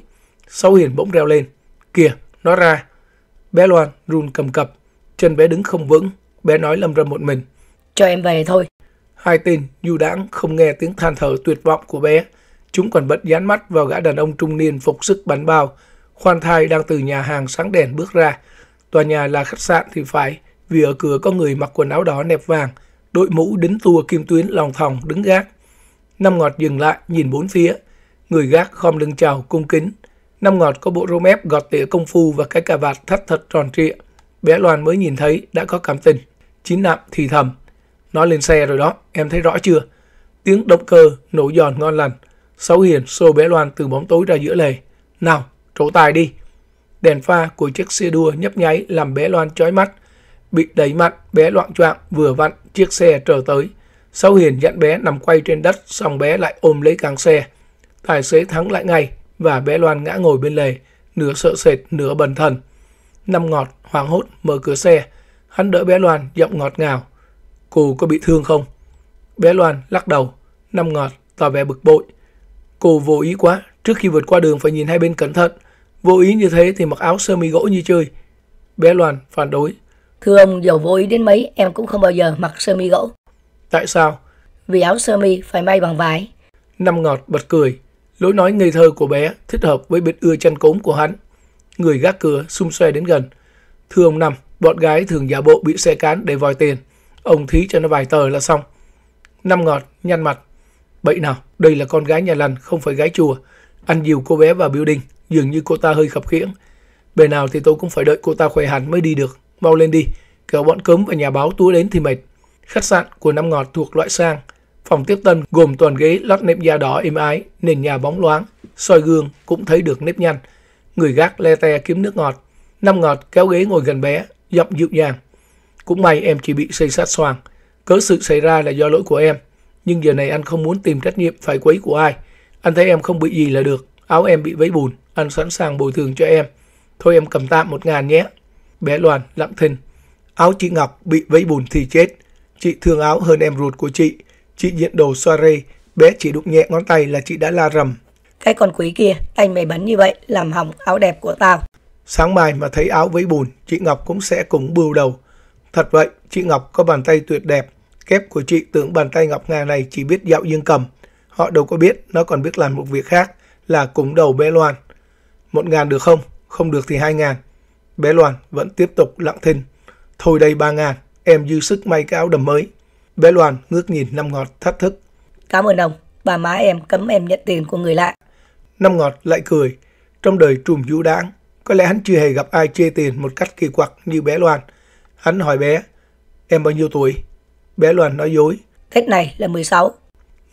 A: Sau hiền bỗng reo lên. Kìa, nó ra. Bé Loan run cầm cập, chân bé đứng không vững. Bé nói lầm rầm một mình. Cho em về thôi. Hai tên du đãng không nghe tiếng than thở tuyệt vọng của bé Chúng còn bận dán mắt vào gã đàn ông trung niên phục sức bắn bao. Khoan thai đang từ nhà hàng sáng đèn bước ra. Tòa nhà là khách sạn thì phải, vì ở cửa có người mặc quần áo đỏ nẹp vàng, đội mũ đính tua kim tuyến lòng thòng đứng gác. Năm ngọt dừng lại, nhìn bốn phía. Người gác khom lưng chào, cung kính. Năm ngọt có bộ rô mép gọt tỉa công phu và cái cà vạt thắt thật tròn trịa. Bé Loan mới nhìn thấy, đã có cảm tình. Chín nạm thì thầm. Nó lên xe rồi đó, em thấy rõ chưa? Tiếng động cơ nổ giòn ngon lành. Sáu Hiền xô bé Loan từ bóng tối ra giữa lề. Nào, trổ tài đi. Đèn pha của chiếc xe đua nhấp nháy làm bé Loan chói mắt. Bị đẩy mạnh, bé loạn choạng vừa vặn chiếc xe trở tới. Sáu Hiền dặn bé nằm quay trên đất, xong bé lại ôm lấy càng xe. Tài xế thắng lại ngay và bé Loan ngã ngồi bên lề, nửa sợ sệt, nửa bần thần. Năm ngọt, hoảng hốt, mở cửa xe. Hắn đỡ bé Loan, giọng ngọt ngào. Cô có bị thương không? Bé Loan lắc đầu. Năm ngọt, tỏ vẻ bực bội. Cô vô ý quá, trước khi vượt qua đường phải nhìn hai bên cẩn thận. Vô ý như thế thì mặc áo sơ mi gỗ như chơi. Bé Loan phản đối.
B: Thưa ông, dầu vô ý đến mấy, em cũng không bao giờ mặc sơ mi gỗ. Tại sao? Vì áo sơ mi phải may bằng vải.
A: Năm ngọt bật cười. Lối nói ngây thơ của bé thích hợp với biệt ưa chăn cốm của hắn. Người gác cửa xung xoe đến gần. Thưa ông Năm, bọn gái thường giả bộ bị xe cán để vòi tiền. Ông thí cho nó vài tờ là xong. Năm ngọt nhăn mặt. Bậy nào, đây là con gái nhà lành, không phải gái chùa. Ăn dìu cô bé vào building, dường như cô ta hơi khập khiễng. Bề nào thì tôi cũng phải đợi cô ta khỏe hẳn mới đi được. Mau lên đi, kéo bọn cấm và nhà báo túa đến thì mệt. Khách sạn của Năm Ngọt thuộc loại sang. Phòng tiếp tân gồm toàn ghế lót nệm da đỏ êm ái, nền nhà bóng loáng, soi gương cũng thấy được nếp nhăn. Người gác le te kiếm nước ngọt. Năm Ngọt kéo ghế ngồi gần bé, giọng dịu dàng. Cũng may em chỉ bị xây sát xoàng. Cớ sự xảy ra là do lỗi của em nhưng giờ này anh không muốn tìm trách nhiệm phải quấy của ai. Anh thấy em không bị gì là được, áo em bị vấy bùn, anh sẵn sàng bồi thường cho em. Thôi em cầm tạm một ngàn nhé. Bé Loan lặng thinh. Áo chị Ngọc bị vấy bùn thì chết. Chị thương áo hơn em ruột của chị. Chị diện đồ xoa rê, bé chỉ đụng nhẹ ngón tay là chị đã la rầm. Cái con quý kia, tay mày bắn như vậy, làm hỏng áo đẹp của tao. Sáng mai mà thấy áo vấy bùn, chị Ngọc cũng sẽ cùng bưu đầu. Thật vậy, chị Ngọc có bàn tay tuyệt đẹp, Kép của chị tưởng bàn tay ngọc ngà này chỉ biết dạo dương cầm. Họ đâu có biết nó còn biết làm một việc khác là cúng đầu bé Loan. Một ngàn được không? Không được thì hai ngàn. Bé Loan vẫn tiếp tục lặng thinh. Thôi đây ba ngàn, em dư sức may cái áo đầm mới. Bé Loan ngước nhìn Năm Ngọt thách thức.
B: Cảm ơn ông, bà má em cấm em nhận tiền của người lạ.
A: Năm Ngọt lại cười. Trong đời trùm vũ đáng, có lẽ hắn chưa hề gặp ai chê tiền một cách kỳ quặc như bé Loan. Hắn hỏi bé, em bao nhiêu tuổi? bé Loan nói dối. Cách này là 16.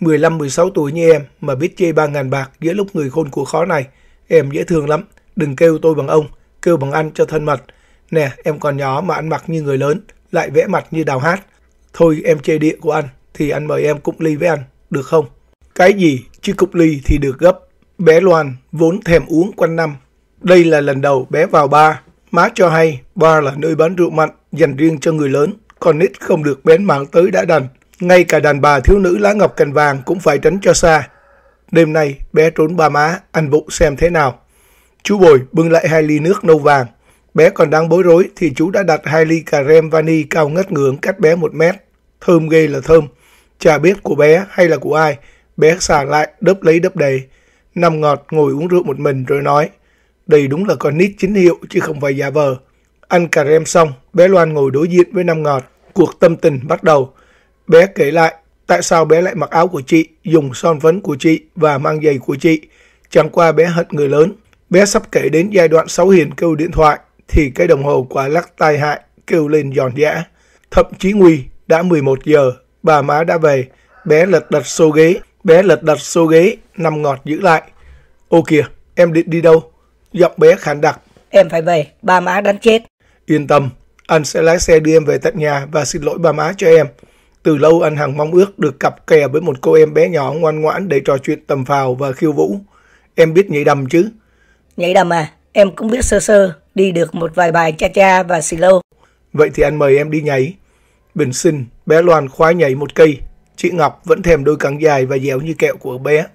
A: 15-16 tuổi như em mà biết chê 3.000 bạc giữa lúc người khôn của khó này. Em dễ thương lắm, đừng kêu tôi bằng ông, kêu bằng anh cho thân mật. Nè, em còn nhỏ mà ăn mặc như người lớn, lại vẽ mặt như đào hát. Thôi em chê địa của anh, thì anh mời em cụng ly với anh, được không? Cái gì chứ cục ly thì được gấp. Bé Loan vốn thèm uống quanh năm. Đây là lần đầu bé vào bar. Má cho hay, bar là nơi bán rượu mạnh dành riêng cho người lớn con nít không được bén mạng tới đã đành. Ngay cả đàn bà thiếu nữ lá ngọc cành vàng cũng phải tránh cho xa. Đêm nay, bé trốn ba má, anh Vụ xem thế nào. Chú Bồi bưng lại hai ly nước nâu vàng. Bé còn đang bối rối thì chú đã đặt hai ly cà rem vani cao ngất ngưỡng cách bé một mét. Thơm ghê là thơm. Chả biết của bé hay là của ai. Bé xả lại, đớp lấy đớp đầy. Nằm ngọt ngồi uống rượu một mình rồi nói. Đây đúng là con nít chính hiệu chứ không phải giả vờ. Ăn cà rem xong, bé Loan ngồi đối diện với Nam Ngọt cuộc tâm tình bắt đầu. Bé kể lại tại sao bé lại mặc áo của chị, dùng son phấn của chị và mang giày của chị. Chẳng qua bé hận người lớn. Bé sắp kể đến giai đoạn xấu hiền kêu điện thoại thì cái đồng hồ quả lắc tai hại kêu lên giòn giã. Thậm chí Nguy đã 11 giờ, bà má đã về. Bé lật đặt xô ghế, bé lật đặt xô ghế, nằm ngọt giữ lại. Ô kìa, em định đi đâu? Giọng bé khàn đặc. Em phải về, ba má đánh chết. Yên tâm, anh sẽ lái xe đưa em về tận nhà và xin lỗi ba má cho em. Từ lâu anh Hằng mong ước được cặp kè với một cô em bé nhỏ ngoan ngoãn để trò chuyện tầm phào và khiêu vũ. Em biết nhảy đầm chứ?
B: Nhảy đầm à? Em cũng biết sơ sơ, đi được một vài bài cha cha và xì lô.
A: Vậy thì anh mời em đi nhảy. Bình sinh, bé Loan khoái nhảy một cây. Chị Ngọc vẫn thèm đôi cẳng dài và dẻo như kẹo của bé.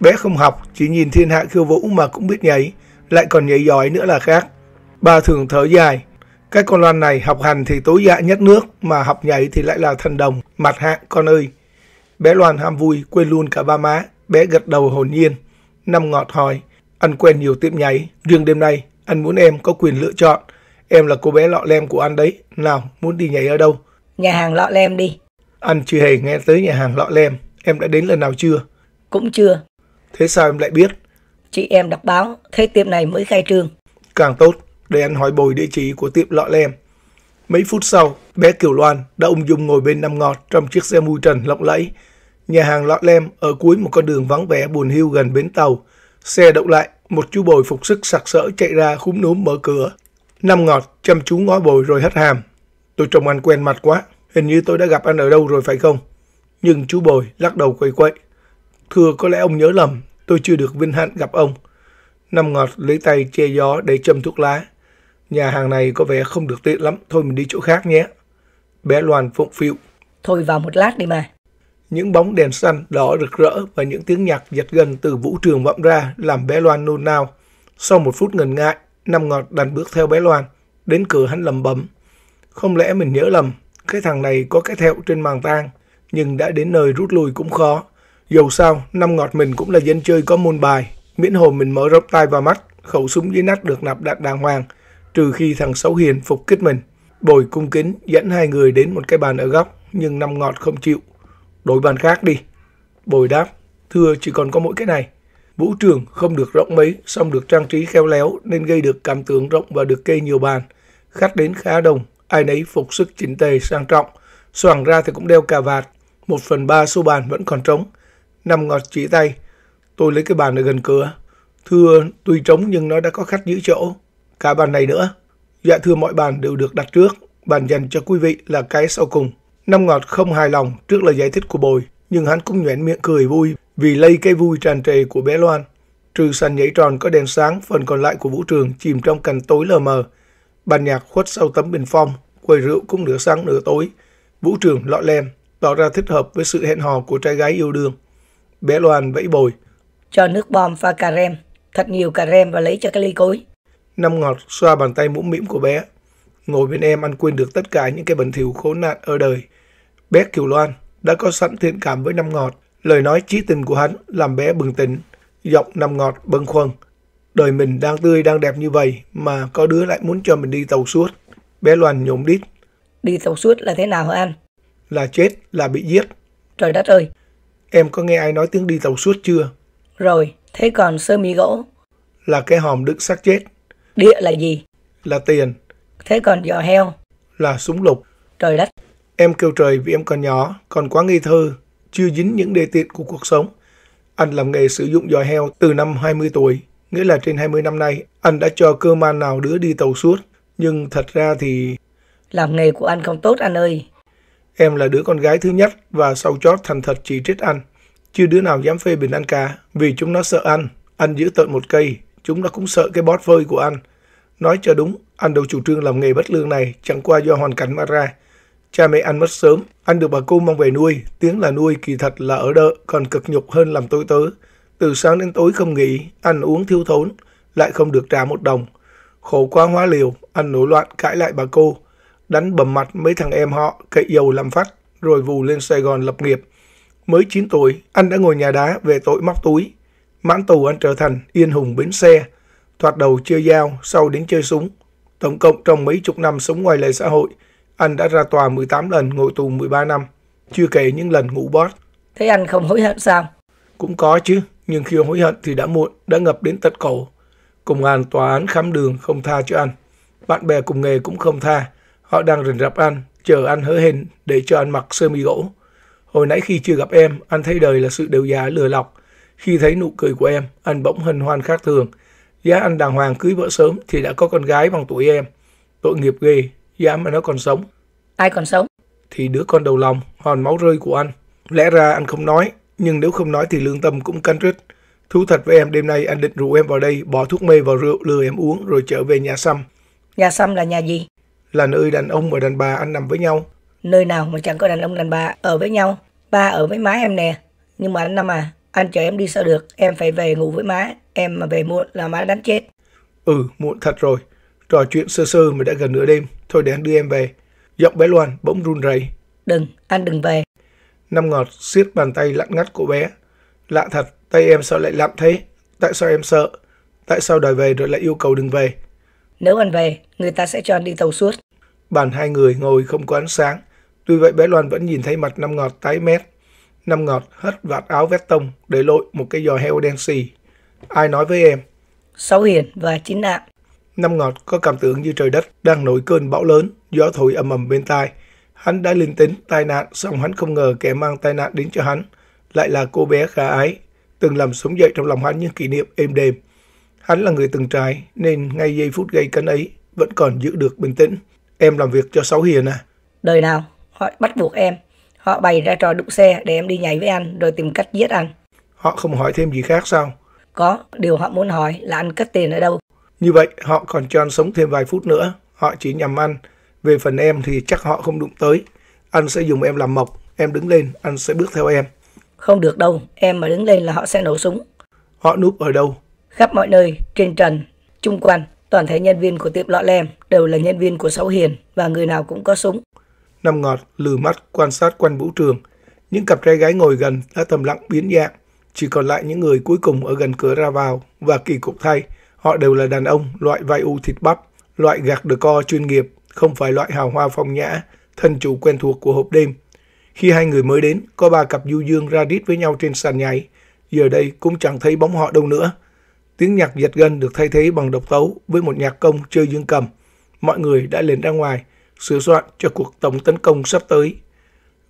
A: Bé không học, chỉ nhìn thiên hạ khiêu vũ mà cũng biết nhảy, lại còn nhảy giỏi nữa là khác. Bà thường thở dài, cái con loan này học hành thì tối dạ nhất nước, mà học nhảy thì lại là thần đồng, mặt hạng con ơi. Bé Loan ham vui, quên luôn cả ba má, bé gật đầu hồn nhiên. Năm ngọt hỏi, anh quen nhiều tiệm nhảy riêng đêm nay, anh muốn em có quyền lựa chọn. Em là cô bé lọ lem của anh đấy, nào, muốn đi nhảy ở đâu? Nhà hàng lọ lem đi. Anh chưa hề nghe tới nhà hàng lọ lem, em đã đến lần nào chưa? Cũng chưa. Thế sao em lại biết? Chị em đọc báo, thấy
B: tiệm này mới khai trương.
A: Càng tốt, để anh hỏi bồi địa chỉ của tiệm lọ lem. Mấy phút sau, bé Kiều Loan đã ung dung ngồi bên năm ngọt trong chiếc xe mui trần lộng lẫy. Nhà hàng lọ lem ở cuối một con đường vắng vẻ buồn hiu gần bến tàu. Xe đậu lại, một chú bồi phục sức sặc sỡ chạy ra khúm núm mở cửa. Năm ngọt chăm chú ngó bồi rồi hất hàm. Tôi trông anh quen mặt quá, hình như tôi đã gặp anh ở đâu rồi phải không? Nhưng chú bồi lắc đầu quậy quậy. Thưa có lẽ ông nhớ lầm, tôi chưa được vinh hạnh gặp ông. Năm ngọt lấy tay che gió để châm thuốc lá nhà hàng này có vẻ không được tiện lắm, thôi mình đi chỗ khác nhé. Bé Loan phụng phịu. Thôi vào một lát đi mà. Những bóng đèn xanh đỏ rực rỡ và những tiếng nhạc giật gần từ vũ trường vọng ra làm bé Loan nôn nao. Sau một phút ngần ngại, Năm Ngọt đành bước theo bé Loan. Đến cửa hắn lầm bầm. Không lẽ mình nhớ lầm, cái thằng này có cái thẹo trên màng tang, nhưng đã đến nơi rút lui cũng khó. Dù sao, Năm Ngọt mình cũng là dân chơi có môn bài, miễn hồ mình mở rộng tay và mắt, khẩu súng dưới nách được nạp đạn đàng hoàng – trừ khi thằng xấu Hiền phục kích mình. Bồi cung kính dẫn hai người đến một cái bàn ở góc, nhưng năm ngọt không chịu. Đổi bàn khác đi. Bồi đáp, thưa chỉ còn có mỗi cái này. Vũ trường không được rộng mấy, song được trang trí khéo léo nên gây được cảm tưởng rộng và được kê nhiều bàn. Khách đến khá đông, ai nấy phục sức chỉnh tề sang trọng. Soảng ra thì cũng đeo cà vạt, một phần ba số bàn vẫn còn trống. Năm ngọt chỉ tay, tôi lấy cái bàn ở gần cửa. Thưa, tuy trống nhưng nó đã có khách giữ chỗ cả bàn này nữa. Dạ thưa mọi bàn đều được đặt trước, bàn dành cho quý vị là cái sau cùng. Năm Ngọt không hài lòng trước lời giải thích của Bồi, nhưng hắn cũng nhoẻn miệng cười vui vì lây cái vui tràn trề của bé Loan. Trừ sàn nhảy tròn có đèn sáng, phần còn lại của vũ trường chìm trong cành tối lờ mờ. Bàn nhạc khuất sau tấm bình phong, quầy rượu cũng nửa sáng nửa tối. Vũ trường lọ lem, tỏ ra thích hợp với sự hẹn hò của trai gái yêu đương. Bé Loan vẫy bồi. Cho nước bom pha cà rem, thật nhiều cà rem và lấy cho cái ly cối. Năm ngọt xoa bàn tay mũm mĩm của bé. Ngồi bên em ăn quên được tất cả những cái bẩn thỉu khốn nạn ở đời. Bé Kiều Loan đã có sẵn thiện cảm với Năm ngọt. Lời nói trí tình của hắn làm bé bừng tỉnh. Giọng Năm ngọt bâng khuâng. Đời mình đang tươi, đang đẹp như vậy mà có đứa lại muốn cho mình đi tàu suốt. Bé Loan nhổm đít. Đi tàu suốt là thế nào hả anh? Là chết, là bị giết. Trời đất ơi! Em có nghe ai nói tiếng đi tàu suốt chưa? Rồi, thế còn sơ mi gỗ? Là cái hòm đựng xác chết. Địa là gì? Là tiền. Thế còn giò heo? Là súng lục. Trời đất. Em kêu trời vì em còn nhỏ, còn quá nghi thơ, chưa dính những đề tiện của cuộc sống. Anh làm nghề sử dụng giò heo từ năm 20 tuổi, nghĩa là trên 20 năm nay, anh đã cho cơ man nào đứa đi tàu suốt. Nhưng thật ra thì... Làm nghề của anh không tốt anh ơi. Em là đứa con gái thứ nhất và sau chót thành thật chỉ trích anh. Chưa đứa nào dám phê bình anh cả, vì chúng nó sợ anh. Anh giữ tận một cây, Chúng nó cũng sợ cái bót vơi của anh. Nói cho đúng, anh đầu chủ trương làm nghề bất lương này chẳng qua do hoàn cảnh mà ra. Cha mẹ anh mất sớm, anh được bà cô mang về nuôi, tiếng là nuôi kỳ thật là ở đợ, còn cực nhục hơn làm tôi tớ. Từ sáng đến tối không nghỉ, ăn uống thiếu thốn, lại không được trả một đồng. Khổ quá hóa liều, anh nổi loạn cãi lại bà cô, đánh bầm mặt mấy thằng em họ, cậy dầu làm phát, rồi vù lên Sài Gòn lập nghiệp. Mới 9 tuổi, anh đã ngồi nhà đá về tội móc túi. Mãn tù anh trở thành yên hùng bến xe, thoạt đầu chơi dao, sau đến chơi súng. Tổng cộng trong mấy chục năm sống ngoài lề xã hội, anh đã ra tòa 18 lần ngồi tù 13 năm, chưa kể những lần ngủ bót. Thế anh không hối hận sao? Cũng có chứ, nhưng khi hối hận thì đã muộn, đã ngập đến tận cổ. Công an tòa án khám đường không tha cho anh. Bạn bè cùng nghề cũng không tha. Họ đang rình rập anh, chờ anh hớ hên để cho anh mặc sơ mi gỗ. Hồi nãy khi chưa gặp em, anh thấy đời là sự đều giả lừa lọc. Khi thấy nụ cười của em, anh bỗng hân hoan khác thường. Giá anh đàng hoàng cưới vợ sớm thì đã có con gái bằng tuổi em. Tội nghiệp ghê, giá mà nó còn sống. Ai còn sống? Thì đứa con đầu lòng, hòn máu rơi của anh. Lẽ ra anh không nói, nhưng nếu không nói thì lương tâm cũng cắn rứt. Thú thật với em, đêm nay anh định rủ em vào đây, bỏ thuốc mê vào rượu, lừa em uống rồi trở về nhà xăm.
B: Nhà xăm là nhà gì?
A: Là nơi đàn ông và đàn bà
B: anh nằm với nhau. Nơi nào mà chẳng có đàn ông đàn bà ở với nhau. Ba ở với má em nè. Nhưng mà anh Năm à, anh chờ em đi sao được, em phải về ngủ với má, em mà về muộn là má đánh chết.
A: Ừ, muộn thật rồi. Trò chuyện sơ sơ mà đã gần nửa đêm, thôi để anh đưa em về. Giọng bé Loan bỗng run rẩy. Đừng, anh đừng về. Năm ngọt siết bàn tay lặng ngắt của bé. Lạ thật, tay em sao lại lặng thế? Tại sao em sợ? Tại sao đòi về rồi lại yêu cầu đừng về? Nếu anh về, người ta sẽ cho anh đi tàu suốt. Bàn hai người ngồi không có ánh sáng. Tuy vậy bé Loan vẫn nhìn thấy mặt năm ngọt tái mét. Năm ngọt hất vạt áo vét tông để lội một cái giò heo đen xì. Ai nói với em? Sáu hiền và chín nạn. Năm ngọt có cảm tưởng như trời đất đang nổi cơn bão lớn, gió thổi ầm ầm bên tai. Hắn đã linh tính tai nạn, song hắn không ngờ kẻ mang tai nạn đến cho hắn lại là cô bé khả ái, từng làm sống dậy trong lòng hắn những kỷ niệm êm đềm. Hắn là người từng trải nên ngay giây phút gây cấn ấy vẫn còn giữ được bình tĩnh. Em làm việc cho Sáu Hiền à?
B: Đời nào, họ bắt buộc em Họ bày ra trò đụng xe để em đi nhảy với anh rồi tìm cách giết anh.
A: Họ không hỏi thêm gì khác sao?
B: Có, điều họ muốn hỏi là anh cất tiền ở đâu.
A: Như vậy, họ còn cho anh sống thêm vài phút nữa. Họ chỉ nhằm anh. Về phần em thì chắc họ không đụng tới. Anh sẽ dùng em làm mộc. Em đứng lên, anh sẽ bước theo em. Không được đâu, em mà đứng lên là họ sẽ nổ súng. Họ núp ở đâu? Khắp mọi nơi, trên trần,
B: chung quanh, toàn thể nhân viên của tiệm lọ lem đều là nhân viên của Sáu Hiền và người nào cũng có súng
A: nằm Ngọt lừ mắt quan sát quanh vũ trường. Những cặp trai gái ngồi gần đã thầm lặng biến dạng. Chỉ còn lại những người cuối cùng ở gần cửa ra vào và kỳ cục thay. Họ đều là đàn ông loại vai u thịt bắp, loại gạc đờ co chuyên nghiệp, không phải loại hào hoa phong nhã, thân chủ quen thuộc của hộp đêm. Khi hai người mới đến, có ba cặp du dương ra đít với nhau trên sàn nhảy. Giờ đây cũng chẳng thấy bóng họ đâu nữa. Tiếng nhạc giật gân được thay thế bằng độc tấu với một nhạc công chơi dương cầm. Mọi người đã lên ra ngoài, sửa soạn cho cuộc tổng tấn công sắp tới.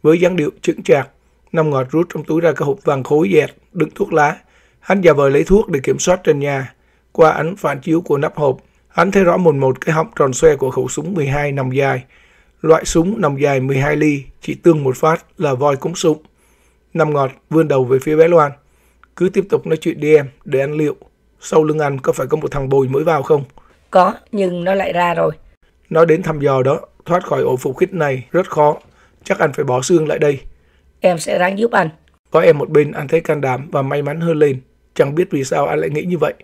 A: Với dáng điệu chững chạc, Năm ngọt rút trong túi ra cái hộp vàng khối dẹt, đựng thuốc lá. Hắn giả vờ lấy thuốc để kiểm soát trên nhà. Qua ánh phản chiếu của nắp hộp, hắn thấy rõ một một cái họng tròn xoe của khẩu súng 12 nòng dài. Loại súng nòng dài 12 ly, chỉ tương một phát là voi cúng súng. Năm ngọt vươn đầu về phía bé Loan. Cứ tiếp tục nói chuyện đi em, để anh liệu. Sau lưng anh có phải có một thằng bồi mới vào không? Có, nhưng nó lại ra rồi. Nó đến thăm dò đó, Thoát khỏi ổ phục khích này rất khó, chắc anh phải bỏ xương lại đây. Em sẽ ráng giúp anh. Có em một bên anh thấy can đảm và may mắn hơn lên. Chẳng biết vì sao anh lại nghĩ như vậy.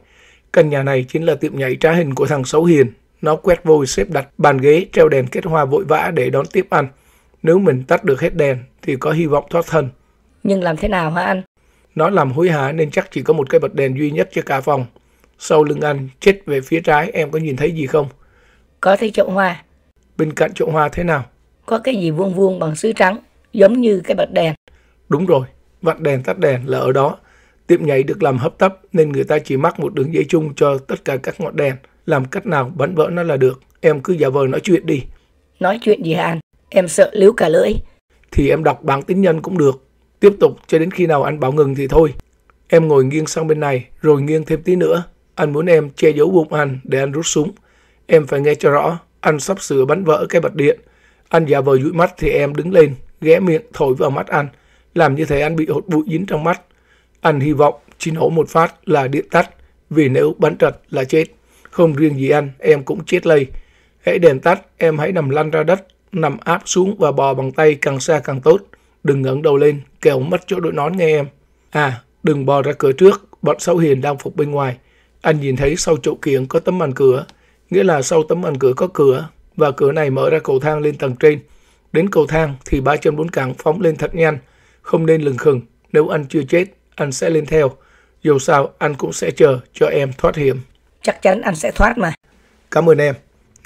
A: Căn nhà này chính là tiệm nhảy trá hình của thằng xấu Hiền. Nó quét vôi xếp đặt bàn ghế treo đèn kết hoa vội vã để đón tiếp anh. Nếu mình tắt được hết đèn thì có hy vọng thoát thân.
B: Nhưng làm thế nào hả anh?
A: Nó làm hối hả nên chắc chỉ có một cái bật đèn duy nhất cho cả phòng. Sau lưng anh, chết về phía trái em có nhìn thấy gì không? Có thấy chậu hoa bên cạnh chậu hoa thế nào? Có cái gì vuông vuông bằng sứ trắng, giống như cái bật đèn. Đúng rồi, vặn đèn tắt đèn là ở đó. Tiệm nhảy được làm hấp tấp nên người ta chỉ mắc một đường dây chung cho tất cả các ngọn đèn. Làm cách nào bắn vỡ nó là được. Em cứ giả vờ nói chuyện đi. Nói chuyện gì hả anh? Em sợ liếu cả lưỡi. Thì em đọc bảng tính nhân cũng được. Tiếp tục cho đến khi nào anh bảo ngừng thì thôi. Em ngồi nghiêng sang bên này rồi nghiêng thêm tí nữa. Anh muốn em che giấu bụng anh để anh rút súng. Em phải nghe cho rõ. Anh sắp sửa bắn vỡ cái bật điện. Anh giả vờ dụi mắt thì em đứng lên, ghé miệng thổi vào mắt anh. Làm như thế anh bị hột bụi dính trong mắt. Anh hy vọng chỉ nổ một phát là điện tắt, vì nếu bắn trật là chết. Không riêng gì anh, em cũng chết lây. Hãy đèn tắt, em hãy nằm lăn ra đất, nằm áp xuống và bò bằng tay càng xa càng tốt. Đừng ngẩng đầu lên, kẻo mất chỗ đội nón nghe em. À, đừng bò ra cửa trước, bọn xấu hiền đang phục bên ngoài. Anh nhìn thấy sau chỗ kiếng có tấm màn cửa, nghĩa là sau tấm màn cửa có cửa và cửa này mở ra cầu thang lên tầng trên. Đến cầu thang thì ba chân bốn cẳng phóng lên thật nhanh, không nên lừng khừng. Nếu anh chưa chết, anh sẽ lên theo. Dù sao, anh cũng sẽ chờ cho em thoát hiểm. Chắc chắn anh sẽ thoát mà. Cảm ơn em.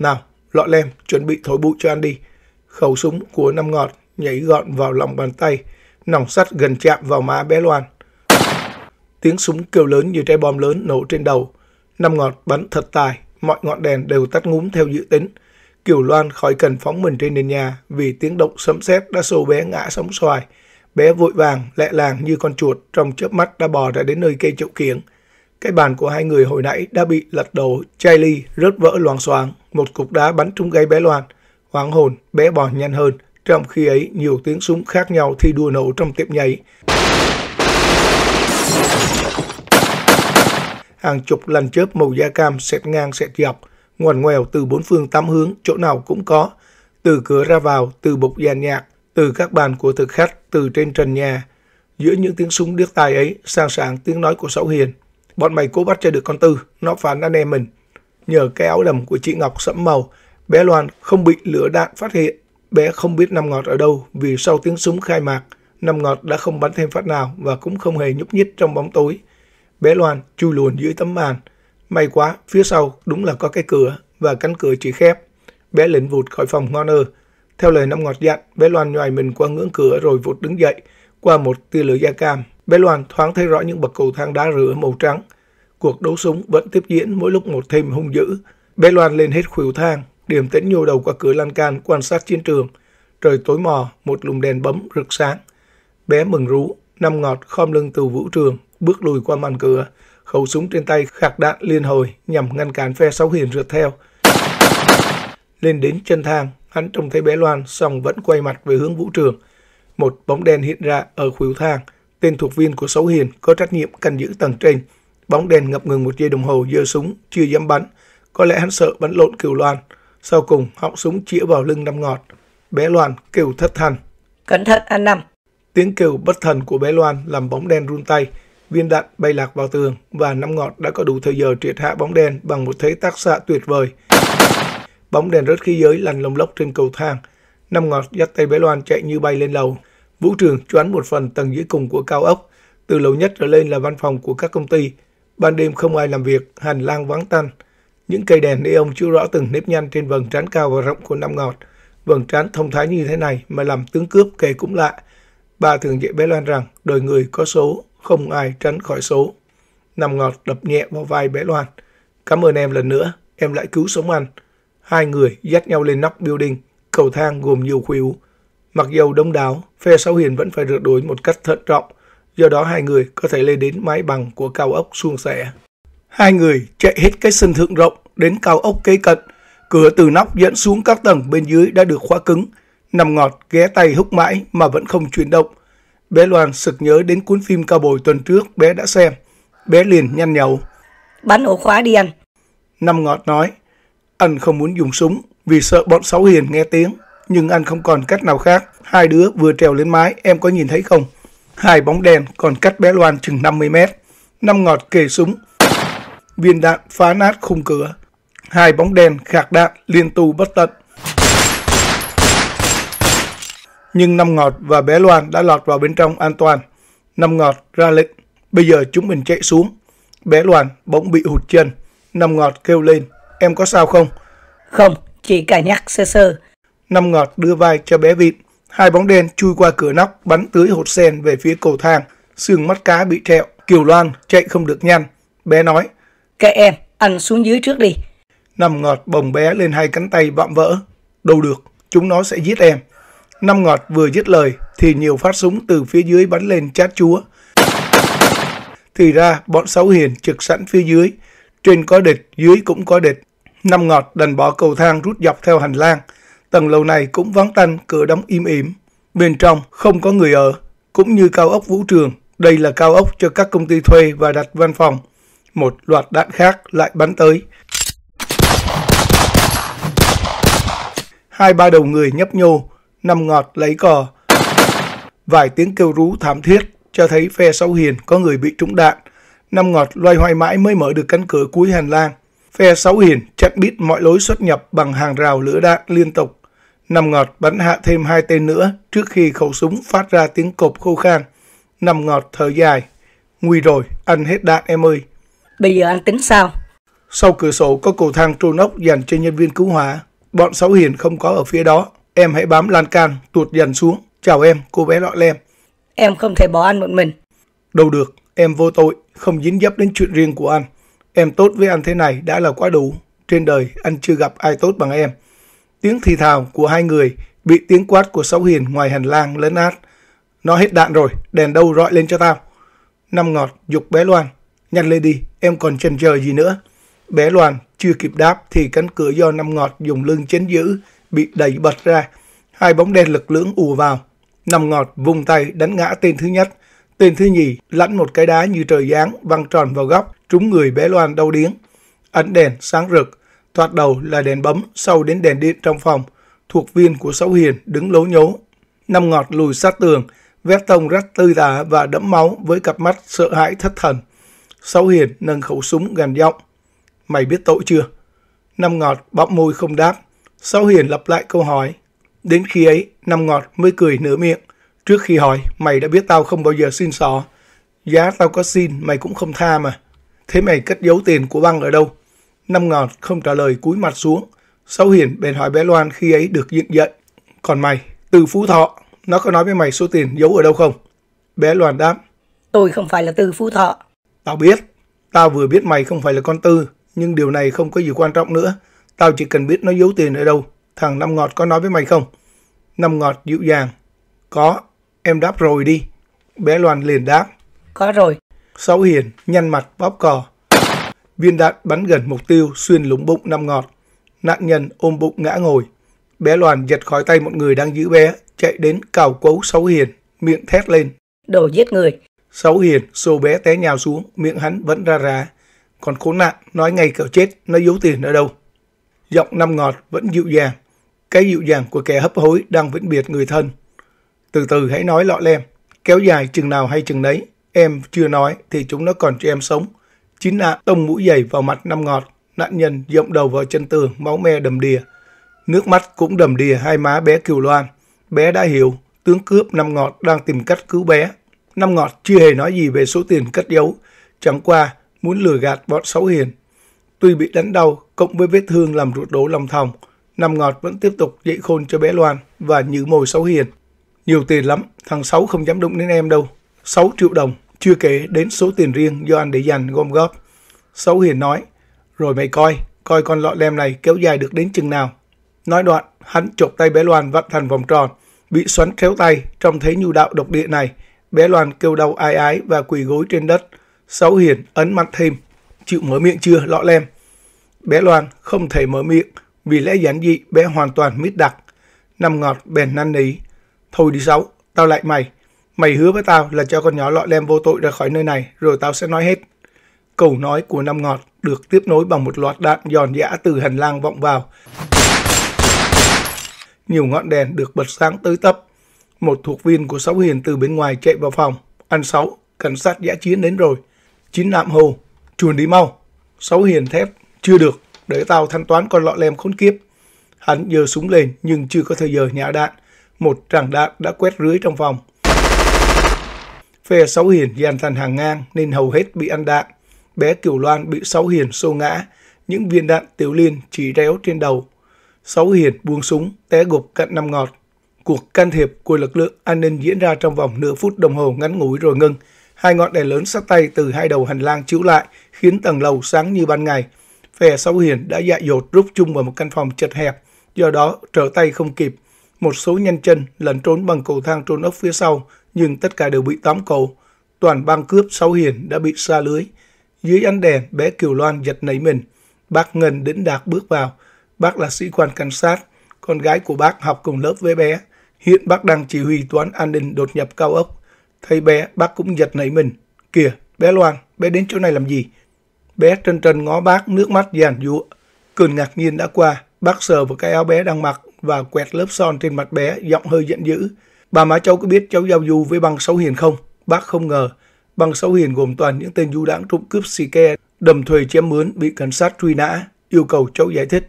A: Nào, lọ lem, chuẩn bị thổi bụi cho anh đi. Khẩu súng của năm ngọt nhảy gọn vào lòng bàn tay, nòng sắt gần chạm vào má bé Loan. Tiếng súng kêu lớn như trái bom lớn nổ trên đầu. Năm ngọt bắn thật tài, mọi ngọn đèn đều tắt ngúm theo dự tính. Kiều Loan khỏi cần phóng mình trên nền nhà vì tiếng động sấm sét đã xô bé ngã sóng xoài. Bé vội vàng, lẹ làng như con chuột trong chớp mắt đã bò ra đến nơi cây chậu kiểng. Cái bàn của hai người hồi nãy đã bị lật đổ, chai ly rớt vỡ loang xoang, một cục đá bắn trúng gáy bé Loan. Hoảng hồn, bé bò nhanh hơn, trong khi ấy nhiều tiếng súng khác nhau thi đua nổ trong tiệm nhảy hàng chục lần chớp màu da cam xẹt ngang xẹt dọc, ngoằn ngoèo từ bốn phương tám hướng, chỗ nào cũng có, từ cửa ra vào, từ bục giàn nhạc, từ các bàn của thực khách, từ trên trần nhà. Giữa những tiếng súng điếc tai ấy, sang sáng tiếng nói của Sáu Hiền. Bọn mày cố bắt cho được con Tư, nó phản anh em mình. Nhờ cái áo đầm của chị Ngọc sẫm màu, bé Loan không bị lửa đạn phát hiện. Bé không biết Năm Ngọt ở đâu vì sau tiếng súng khai mạc, Năm Ngọt đã không bắn thêm phát nào và cũng không hề nhúc nhích trong bóng tối. Bé Loan chui luồn dưới tấm màn. May quá, phía sau đúng là có cái cửa và cánh cửa chỉ khép. Bé lĩnh vụt khỏi phòng ngon ơ. Theo lời năm ngọt dặn, bé Loan nhòi mình qua ngưỡng cửa rồi vụt đứng dậy, qua một tia lửa da cam. Bé Loan thoáng thấy rõ những bậc cầu thang đá rửa màu trắng. Cuộc đấu súng vẫn tiếp diễn mỗi lúc một thêm hung dữ. Bé Loan lên hết khuỷu thang, điểm tĩnh nhô đầu qua cửa lan can quan sát chiến trường. Trời tối mò, một lùm đèn bấm rực sáng. Bé mừng rú, năm ngọt khom lưng từ vũ trường, bước lùi qua màn cửa. Khẩu súng trên tay khạc đạn liên hồi nhằm ngăn cản phe sáu hiền rượt theo. Lên đến chân thang, hắn trông thấy bé Loan song vẫn quay mặt về hướng vũ trường. Một bóng đen hiện ra ở khuỷu thang. Tên thuộc viên của sáu hiền có trách nhiệm canh giữ tầng trên. Bóng đen ngập ngừng một giây đồng hồ giơ súng, chưa dám bắn. Có lẽ hắn sợ bắn lộn Kiều Loan. Sau cùng, họng súng chĩa vào lưng Năm Ngọt. Bé Loan kêu thất thần Cẩn thận anh Năm. Tiếng kêu bất thần của bé Loan làm bóng đen run tay viên đạn bay lạc vào tường và năm ngọt đã có đủ thời giờ triệt hạ bóng đèn bằng một thế tác xạ tuyệt vời. Bóng đèn rớt khí giới lăn lông lốc trên cầu thang. Năm ngọt dắt tay bé Loan chạy như bay lên lầu. Vũ trường choán một phần tầng dưới cùng của cao ốc. Từ lầu nhất trở lên là văn phòng của các công ty. Ban đêm không ai làm việc, hành lang vắng tanh. Những cây đèn neon chưa rõ từng nếp nhăn trên vầng trán cao và rộng của năm ngọt. Vầng trán thông thái như thế này mà làm tướng cướp kề cũng lạ. Bà thường dạy bé Loan rằng đời người có số không ai tránh khỏi số. Nằm ngọt đập nhẹ vào vai bé Loan. Cảm ơn em lần nữa, em lại cứu sống anh. Hai người dắt nhau lên nóc building, cầu thang gồm nhiều khuỷu. Mặc dầu đông đảo, phe sáu hiền vẫn phải rượt đuổi một cách thận trọng, do đó hai người có thể lên đến mái bằng của cao ốc suông sẻ. Hai người chạy hết cái sân thượng rộng đến cao ốc kế cận, cửa từ nóc dẫn xuống các tầng bên dưới đã được khóa cứng. Nằm ngọt ghé tay húc mãi mà vẫn không chuyển động, Bé Loan sực nhớ đến cuốn phim cao bồi tuần trước bé đã xem. Bé liền nhăn nhậu. Bắn ổ khóa đi anh. Năm ngọt nói, anh không muốn dùng súng vì sợ bọn Sáu Hiền nghe tiếng. Nhưng anh không còn cách nào khác. Hai đứa vừa trèo lên mái, em có nhìn thấy không? Hai bóng đèn còn cách bé Loan chừng 50 mét. Năm ngọt kề súng. Viên đạn phá nát khung cửa. Hai bóng đèn khạc đạn liên tu bất tận. nhưng Năm Ngọt và bé Loan đã lọt vào bên trong an toàn. Năm Ngọt ra lệnh, bây giờ chúng mình chạy xuống. Bé Loan bỗng bị hụt chân. Năm Ngọt kêu lên, em có sao không? Không, chỉ cả nhắc sơ sơ. Năm Ngọt đưa vai cho bé vịt. Hai bóng đen chui qua cửa nóc bắn tưới hột sen về phía cầu thang. Xương mắt cá bị trẹo, Kiều Loan chạy không được nhanh. Bé nói, Kệ em, anh xuống dưới trước đi. Nằm ngọt bồng bé lên hai cánh tay vạm vỡ. Đâu được, chúng nó sẽ giết em. Năm ngọt vừa dứt lời thì nhiều phát súng từ phía dưới bắn lên chát chúa. Thì ra bọn sáu hiền trực sẵn phía dưới, trên có địch, dưới cũng có địch. Năm ngọt đành bỏ cầu thang rút dọc theo hành lang. Tầng lầu này cũng vắng tanh, cửa đóng im ỉm. Bên trong không có người ở, cũng như cao ốc vũ trường. Đây là cao ốc cho các công ty thuê và đặt văn phòng. Một loạt đạn khác lại bắn tới. Hai ba đầu người nhấp nhô, nằm ngọt lấy cờ, Vài tiếng kêu rú thảm thiết cho thấy phe sáu hiền có người bị trúng đạn. Năm ngọt loay hoay mãi mới mở được cánh cửa cuối hành lang. Phe sáu hiền chặn bít mọi lối xuất nhập bằng hàng rào lửa đạn liên tục. Năm ngọt bắn hạ thêm hai tên nữa trước khi khẩu súng phát ra tiếng cộp khô khan. Năm ngọt thở dài. Nguy rồi, ăn hết đạn em ơi. Bây giờ anh tính sao? Sau cửa sổ có cầu thang trôn ốc dành cho nhân viên cứu hỏa. Bọn Sáu Hiền không có ở phía đó. Em hãy bám lan can, tuột dần xuống. Chào em, cô bé lọ lem. Em không thể bỏ anh một mình. Đâu được, em vô tội, không dính dấp đến chuyện riêng của anh. Em tốt với anh thế này đã là quá đủ. Trên đời, anh chưa gặp ai tốt bằng em. Tiếng thì thào của hai người bị tiếng quát của Sáu Hiền ngoài hành lang lớn át. Nó hết đạn rồi, đèn đâu rọi lên cho tao. Năm ngọt, dục bé Loan. Nhanh lên đi, em còn chần chờ gì nữa. Bé Loan chưa kịp đáp thì cánh cửa do Năm ngọt dùng lưng chấn giữ bị đẩy bật ra. Hai bóng đen lực lưỡng ùa vào. Nằm ngọt vùng tay đánh ngã tên thứ nhất. Tên thứ nhì lẫn một cái đá như trời giáng văng tròn vào góc, trúng người bé Loan đau điếng. Ánh đèn sáng rực, thoạt đầu là đèn bấm, sau đến đèn điện trong phòng. Thuộc viên của Sáu Hiền đứng lố nhố. Năm ngọt lùi sát tường, vét tông rách tươi tả và đẫm máu với cặp mắt sợ hãi thất thần. Sáu Hiền nâng khẩu súng gần giọng. Mày biết tội chưa? Năm ngọt bắp môi không đáp, sau Hiền lặp lại câu hỏi. Đến khi ấy, Năm Ngọt mới cười nửa miệng. Trước khi hỏi, mày đã biết tao không bao giờ xin xỏ. Giá tao có xin, mày cũng không tha mà. Thế mày cất giấu tiền của băng ở đâu? Năm Ngọt không trả lời cúi mặt xuống. Sau Hiền bèn hỏi bé Loan khi ấy được dựng dậy. Còn mày, từ Phú Thọ, nó có nói với mày số tiền giấu ở đâu không? Bé Loan đáp. Tôi không phải là Tư Phú Thọ. Tao biết. Tao vừa biết mày không phải là con Tư, nhưng điều này không có gì quan trọng nữa. Tao chỉ cần biết nó giấu tiền ở đâu. Thằng Năm Ngọt có nói với mày không? Năm Ngọt dịu dàng. Có, em đáp rồi đi. Bé Loan liền đáp. Có rồi. Sáu Hiền nhăn mặt bóp cò. Viên đạn bắn gần mục tiêu xuyên lúng bụng Năm Ngọt. Nạn nhân ôm bụng ngã ngồi. Bé Loan giật khỏi tay một người đang giữ bé, chạy đến cào quấu Sáu Hiền, miệng thét lên. Đồ giết người. Sáu Hiền xô bé té nhào xuống, miệng hắn vẫn ra rá. Còn khốn nạn nói ngay cậu chết, nó giấu tiền ở đâu giọng năm ngọt vẫn dịu dàng, cái dịu dàng của kẻ hấp hối đang vĩnh biệt người thân. Từ từ hãy nói lọ lem, kéo dài chừng nào hay chừng nấy, em chưa nói thì chúng nó còn cho em sống. Chín ạ tông mũi giày vào mặt năm ngọt, nạn nhân dậm đầu vào chân tường, máu me đầm đìa. Nước mắt cũng đầm đìa hai má bé Kiều Loan. Bé đã hiểu, tướng cướp năm ngọt đang tìm cách cứu bé. Năm ngọt chưa hề nói gì về số tiền cất giấu, chẳng qua muốn lừa gạt bọn xấu hiền. Tuy bị đánh đau, cộng với vết thương làm ruột đố lòng thòng, nằm Ngọt vẫn tiếp tục dạy khôn cho bé Loan và như mồi xấu hiền. Nhiều tiền lắm, thằng Sáu không dám đụng đến em đâu. 6 triệu đồng, chưa kể đến số tiền riêng do anh để dành gom góp. Sáu hiền nói, rồi mày coi, coi con lọ lem này kéo dài được đến chừng nào. Nói đoạn, hắn chộp tay bé Loan vặn thành vòng tròn, bị xoắn khéo tay trong thế nhu đạo độc địa này. Bé Loan kêu đau ai ái và quỳ gối trên đất. Sáu hiền ấn mặt thêm, chịu mở miệng chưa lọ lem bé Loan không thể mở miệng vì lẽ giản dị bé hoàn toàn mít đặc. năm ngọt bèn năn nỉ. Thôi đi sáu, tao lại mày. Mày hứa với tao là cho con nhỏ lọ lem vô tội ra khỏi nơi này rồi tao sẽ nói hết. Câu nói của Năm Ngọt được tiếp nối bằng một loạt đạn giòn giã từ hành lang vọng vào. Nhiều ngọn đèn được bật sáng tới tấp. Một thuộc viên của Sáu Hiền từ bên ngoài chạy vào phòng. Anh Sáu, cảnh sát giã chiến đến rồi. Chín nạm hồ, chuồn đi mau. Sáu Hiền thép chưa được, để tao thanh toán con lọ lem khốn kiếp. Hắn giơ súng lên nhưng chưa có thời giờ nhả đạn. Một tràng đạn đã quét rưới trong phòng. Phe Sáu Hiền dàn thành hàng ngang nên hầu hết bị ăn đạn. Bé Kiều Loan bị Sáu Hiền xô ngã. Những viên đạn tiểu liên chỉ réo trên đầu. Sáu Hiền buông súng, té gục cạnh năm ngọt. Cuộc can thiệp của lực lượng an ninh diễn ra trong vòng nửa phút đồng hồ ngắn ngủi rồi ngưng. Hai ngọn đèn lớn sát tay từ hai đầu hành lang chiếu lại, khiến tầng lầu sáng như ban ngày phe Sáu hiền đã dại dột rút chung vào một căn phòng chật hẹp, do đó trở tay không kịp. Một số nhanh chân lẩn trốn bằng cầu thang trôn ốc phía sau, nhưng tất cả đều bị tóm cầu. Toàn băng cướp Sáu hiền đã bị xa lưới. Dưới ánh đèn, bé Kiều Loan giật nảy mình. Bác Ngân đến Đạt bước vào. Bác là sĩ quan cảnh sát, con gái của bác học cùng lớp với bé. Hiện bác đang chỉ huy toán an ninh đột nhập cao ốc. Thấy bé, bác cũng giật nảy mình. Kìa, bé Loan, bé đến chỗ này làm gì? Bé trân trân ngó bác, nước mắt giàn giụa. Cơn ngạc nhiên đã qua, bác sờ vào cái áo bé đang mặc và quẹt lớp son trên mặt bé, giọng hơi giận dữ. Bà má cháu có biết cháu giao du với băng sáu hiền không? Bác không ngờ, băng sáu hiền gồm toàn những tên du đảng trộm cướp xì ke, đầm thuê chém mướn, bị cảnh sát truy nã, yêu cầu cháu giải thích.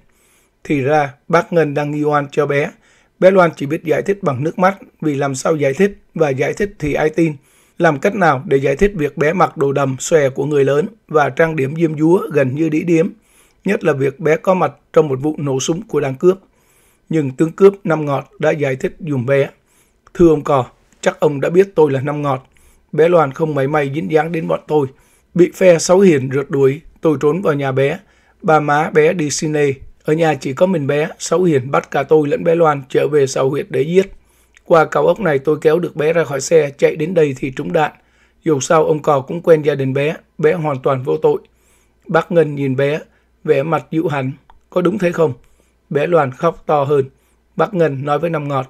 A: Thì ra, bác Ngân đang nghi oan cho bé. Bé Loan chỉ biết giải thích bằng nước mắt vì làm sao giải thích và giải thích thì ai tin. Làm cách nào để giải thích việc bé mặc đồ đầm xòe của người lớn và trang điểm diêm dúa gần như đĩ điếm, nhất là việc bé có mặt trong một vụ nổ súng của đảng cướp. Nhưng tướng cướp Năm Ngọt đã giải thích dùm bé. Thưa ông Cò, chắc ông đã biết tôi là Năm Ngọt. Bé Loan không mấy may dính dáng đến bọn tôi. Bị phe Sáu Hiền rượt đuổi, tôi trốn vào nhà bé. Ba má bé đi cine. Ở nhà chỉ có mình bé, Sáu Hiền bắt cả tôi lẫn bé Loan trở về sau huyệt để giết. Qua cao ốc này tôi kéo được bé ra khỏi xe, chạy đến đây thì trúng đạn. Dù sao ông cò cũng quen gia đình bé, bé hoàn toàn vô tội. Bác Ngân nhìn bé, vẻ mặt dịu hẳn. Có đúng thế không? Bé Loan khóc to hơn. Bác Ngân nói với Năm Ngọt.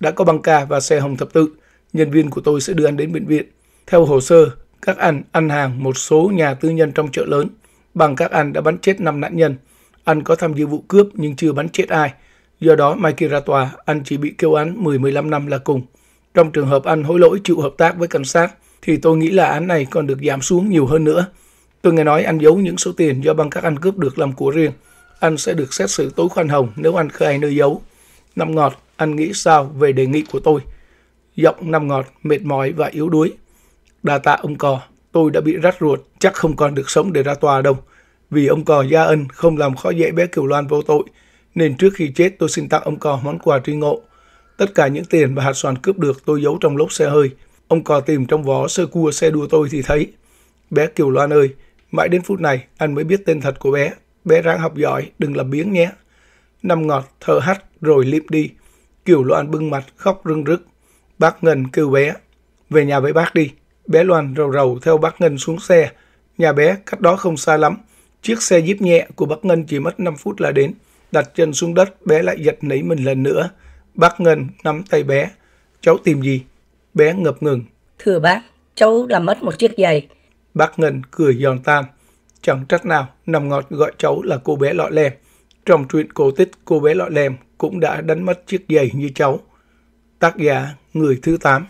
A: Đã có băng ca và xe hồng thập tự. Nhân viên của tôi sẽ đưa anh đến bệnh viện. Theo hồ sơ, các anh ăn hàng một số nhà tư nhân trong chợ lớn. Bằng các anh đã bắn chết 5 nạn nhân. Anh có tham dự vụ cướp nhưng chưa bắn chết ai. Do đó, Mikey ra tòa, anh chỉ bị kêu án 10-15 năm là cùng. Trong trường hợp anh hối lỗi chịu hợp tác với cảnh sát, thì tôi nghĩ là án này còn được giảm xuống nhiều hơn nữa. Tôi nghe nói anh giấu những số tiền do băng các anh cướp được làm của riêng. Anh sẽ được xét xử tối khoan hồng nếu anh khai nơi giấu. Năm ngọt, anh nghĩ sao về đề nghị của tôi? Giọng năm ngọt, mệt mỏi và yếu đuối. Đà tạ ông cò, tôi đã bị rắt ruột, chắc không còn được sống để ra tòa đâu. Vì ông cò gia ân không làm khó dễ bé Kiều Loan vô tội, nên trước khi chết tôi xin tặng ông Cò món quà tri ngộ. Tất cả những tiền và hạt xoàn cướp được tôi giấu trong lốp xe hơi. Ông Cò tìm trong vó sơ cua xe đua tôi thì thấy. Bé Kiều Loan ơi, mãi đến phút này anh mới biết tên thật của bé. Bé ráng học giỏi, đừng làm biếng nhé. Năm ngọt, thở hắt, rồi liệm đi. Kiều Loan bưng mặt, khóc rưng rức. Bác Ngân kêu bé, về nhà với bác đi. Bé Loan rầu rầu theo bác Ngân xuống xe. Nhà bé cách đó không xa lắm. Chiếc xe jeep nhẹ của bác Ngân chỉ mất 5 phút là đến đặt chân xuống đất, bé lại giật nảy mình lần nữa. Bác Ngân nắm tay bé. Cháu tìm gì? Bé ngập ngừng. Thưa bác, cháu làm mất một chiếc giày. Bác Ngân cười giòn tan. Chẳng trách nào, nằm ngọt gọi cháu là cô bé lọ lem. Trong truyện cổ tích cô bé lọ lem cũng đã đánh mất chiếc giày như cháu. Tác giả người thứ 8